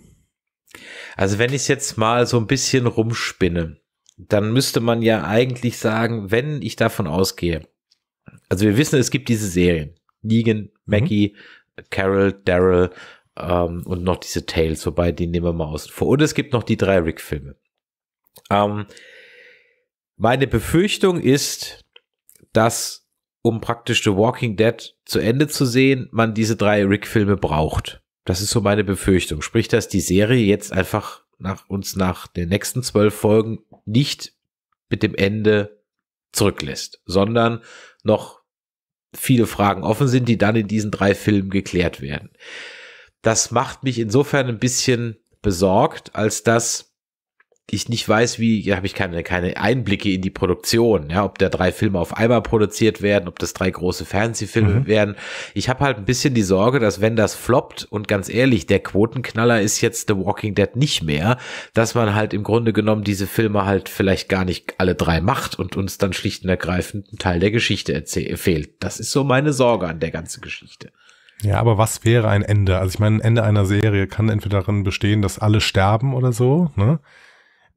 Also wenn ich es jetzt mal so ein bisschen rumspinne, dann müsste man ja eigentlich sagen, wenn ich davon ausgehe, also wir wissen, es gibt diese Serien, Negan, mhm. Maggie, Carol, Daryl ähm, und noch diese Tales, wobei die nehmen wir mal außen vor. Und es gibt noch die drei Rick-Filme. Ähm, meine Befürchtung ist, dass um praktisch The Walking Dead zu Ende zu sehen, man diese drei Rick-Filme braucht. Das ist so meine Befürchtung. Sprich, dass die Serie jetzt einfach nach uns nach den nächsten zwölf Folgen nicht mit dem Ende zurücklässt, sondern noch viele Fragen offen sind, die dann in diesen drei Filmen geklärt werden. Das macht mich insofern ein bisschen besorgt, als dass ich nicht weiß, wie, ja, habe ich keine, keine Einblicke in die Produktion, ja, ob da drei Filme auf einmal produziert werden, ob das drei große Fernsehfilme mhm. werden. Ich habe halt ein bisschen die Sorge, dass wenn das floppt, und ganz ehrlich, der Quotenknaller ist jetzt The Walking Dead nicht mehr, dass man halt im Grunde genommen diese Filme halt vielleicht gar nicht alle drei macht und uns dann schlicht und ergreifend einen Teil der Geschichte fehlt. Das ist so meine Sorge an der ganzen Geschichte. Ja, aber was wäre ein Ende? Also ich meine, ein Ende einer Serie kann entweder darin bestehen, dass alle sterben oder so, ne?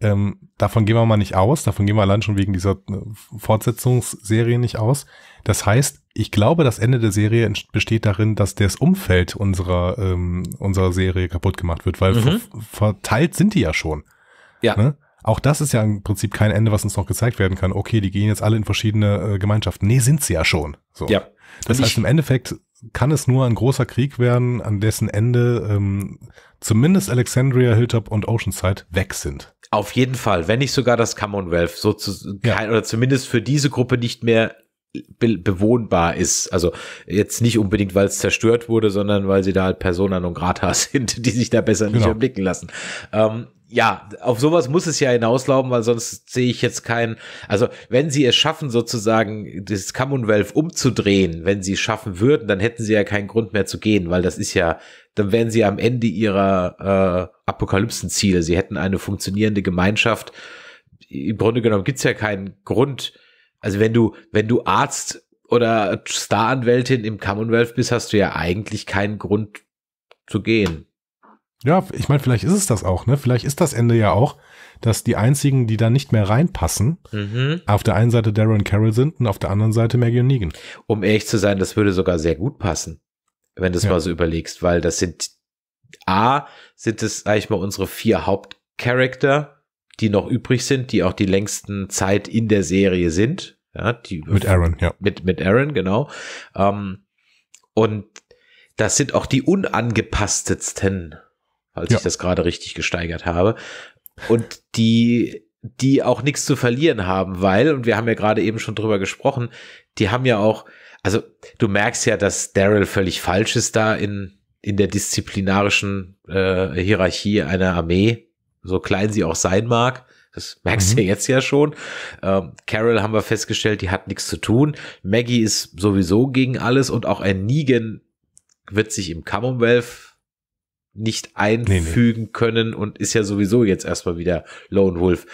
ähm, davon gehen wir mal nicht aus, davon gehen wir allein schon wegen dieser äh, Fortsetzungsserie nicht aus. Das heißt, ich glaube, das Ende der Serie besteht darin, dass das Umfeld unserer, ähm, unserer Serie kaputt gemacht wird, weil mhm. verteilt sind die ja schon. Ja. Ne? Auch das ist ja im Prinzip kein Ende, was uns noch gezeigt werden kann. Okay, die gehen jetzt alle in verschiedene äh, Gemeinschaften. Nee, sind sie ja schon. So. Ja. Das heißt, im Endeffekt kann es nur ein großer Krieg werden, an dessen Ende ähm, zumindest Alexandria, Hilltop und Oceanside weg sind. Auf jeden Fall, wenn nicht sogar das Commonwealth, so zu, ja. oder zumindest für diese Gruppe nicht mehr be bewohnbar ist. Also jetzt nicht unbedingt, weil es zerstört wurde, sondern weil sie da halt Persona non grata sind, die sich da besser genau. nicht erblicken lassen. Ähm, ja, auf sowas muss es ja hinauslaufen, weil sonst sehe ich jetzt keinen. Also, wenn sie es schaffen, sozusagen das Commonwealth umzudrehen, wenn sie es schaffen würden, dann hätten sie ja keinen Grund mehr zu gehen, weil das ist ja, dann wären sie am Ende ihrer äh, Apokalypsenziele. Sie hätten eine funktionierende Gemeinschaft. Im Grunde genommen gibt es ja keinen Grund, also wenn du, wenn du Arzt oder Staranwältin im Commonwealth bist, hast du ja eigentlich keinen Grund zu gehen. Ja, ich meine, vielleicht ist es das auch, ne? Vielleicht ist das Ende ja auch, dass die einzigen, die da nicht mehr reinpassen, mhm. auf der einen Seite Darren Carroll sind und auf der anderen Seite Maggie und Negan. Um ehrlich zu sein, das würde sogar sehr gut passen, wenn du es ja. mal so überlegst, weil das sind A, sind es, sag ich mal, unsere vier Hauptcharakter die noch übrig sind, die auch die längsten Zeit in der Serie sind. Ja, die mit Aaron, ja. Mit, mit Aaron, genau. Ähm, und das sind auch die unangepasstesten, als ja. ich das gerade richtig gesteigert habe. Und die, die auch nichts zu verlieren haben, weil, und wir haben ja gerade eben schon drüber gesprochen, die haben ja auch, also du merkst ja, dass Daryl völlig falsch ist da in, in der disziplinarischen äh, Hierarchie einer Armee so klein sie auch sein mag. Das merkst mhm. du jetzt ja schon. Ähm, Carol haben wir festgestellt, die hat nichts zu tun. Maggie ist sowieso gegen alles und auch ein Negan wird sich im Commonwealth nicht einfügen nee, nee. können und ist ja sowieso jetzt erstmal wieder Lone Wolf.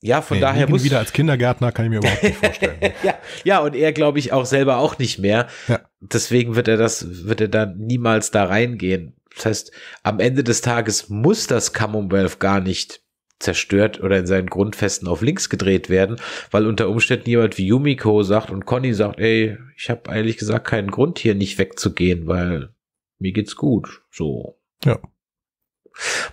Ja, von nee, daher muss wieder als Kindergärtner kann ich mir überhaupt nicht vorstellen. ja, ja, und er glaube ich auch selber auch nicht mehr. Ja. Deswegen wird er das wird er dann niemals da reingehen. Das heißt, am Ende des Tages muss das Commonwealth gar nicht zerstört oder in seinen Grundfesten auf links gedreht werden, weil unter Umständen jemand wie Yumiko sagt und Conny sagt, ey, ich habe ehrlich gesagt keinen Grund hier nicht wegzugehen, weil mir geht's gut. So. Ja.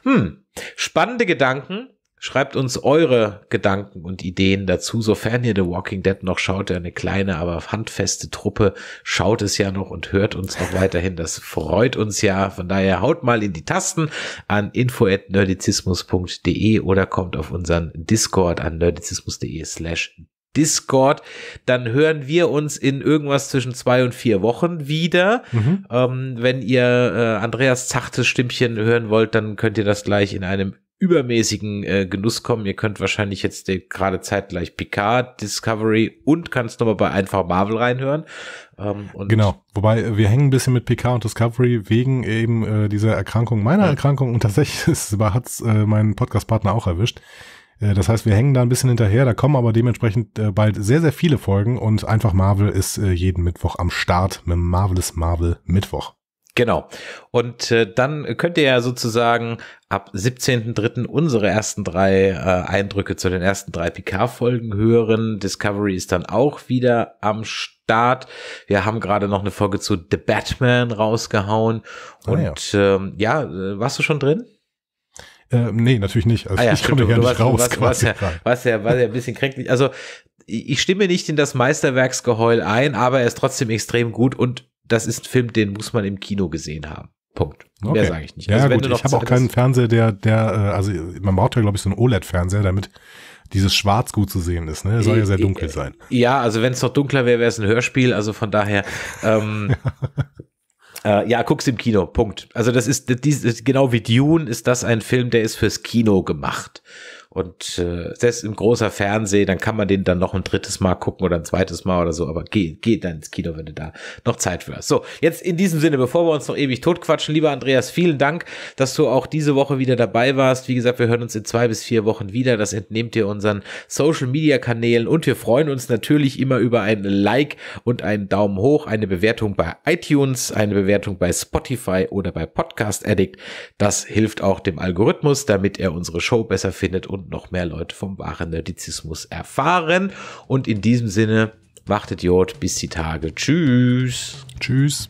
Hm. Spannende Gedanken. Schreibt uns eure Gedanken und Ideen dazu, sofern ihr The Walking Dead noch schaut. Eine kleine, aber handfeste Truppe schaut es ja noch und hört uns noch weiterhin. Das freut uns ja. Von daher haut mal in die Tasten an info.nerdizismus.de oder kommt auf unseren Discord an nerdizismus.de slash Discord. Dann hören wir uns in irgendwas zwischen zwei und vier Wochen wieder. Mhm. Ähm, wenn ihr äh, Andreas zachtes Stimmchen hören wollt, dann könnt ihr das gleich in einem übermäßigen äh, Genuss kommen. Ihr könnt wahrscheinlich jetzt äh, gerade zeitgleich Picard, Discovery und kannst nochmal bei einfach Marvel reinhören. Ähm, genau, wobei äh, wir hängen ein bisschen mit Picard und Discovery wegen eben äh, dieser Erkrankung, meiner ja. Erkrankung und tatsächlich hat es äh, mein Podcast-Partner auch erwischt. Äh, das heißt, wir hängen da ein bisschen hinterher, da kommen aber dementsprechend bald sehr, sehr viele Folgen und einfach Marvel ist jeden Mittwoch am Start mit Marvelous Marvel Mittwoch. Genau. Und äh, dann könnt ihr ja sozusagen ab 17.03. unsere ersten drei äh, Eindrücke zu den ersten drei PK-Folgen hören. Discovery ist dann auch wieder am Start. Wir haben gerade noch eine Folge zu The Batman rausgehauen. Und ah, ja. Ähm, ja, äh, warst du schon drin? Äh, nee, natürlich nicht. Also ah, ja, ich stimmt, komme ja nicht raus. Du warst, ja, warst ja, war ja ein bisschen kränklich. Also ich stimme nicht in das Meisterwerksgeheul ein, aber er ist trotzdem extrem gut und das ist ein Film, den muss man im Kino gesehen haben. Punkt. Okay. Mehr sage ich nicht. Ja, also, gut. ich habe auch keinen Fernseher, der, der, äh, also man braucht ja, glaube ich, so einen OLED-Fernseher, damit dieses Schwarz gut zu sehen ist. Ne? Soll ja sehr äh, äh, dunkel sein. Ja, also wenn es noch dunkler wäre, wäre es ein Hörspiel. Also von daher, ähm, äh, ja, guck's im Kino. Punkt. Also das ist, das, genau wie Dune ist das ein Film, der ist fürs Kino gemacht. Und äh, selbst im großer Fernsehen, dann kann man den dann noch ein drittes Mal gucken oder ein zweites Mal oder so, aber geh, geh dann ins Kino, wenn du da noch Zeit für hast. So, jetzt in diesem Sinne, bevor wir uns noch ewig totquatschen, lieber Andreas, vielen Dank, dass du auch diese Woche wieder dabei warst. Wie gesagt, wir hören uns in zwei bis vier Wochen wieder. Das entnehmt ihr unseren Social Media Kanälen und wir freuen uns natürlich immer über ein Like und einen Daumen hoch, eine Bewertung bei iTunes, eine Bewertung bei Spotify oder bei Podcast Addict. Das hilft auch dem Algorithmus, damit er unsere Show besser findet und und noch mehr Leute vom wahren Nerdizismus erfahren. Und in diesem Sinne, wartet Jod bis die Tage. Tschüss. Tschüss.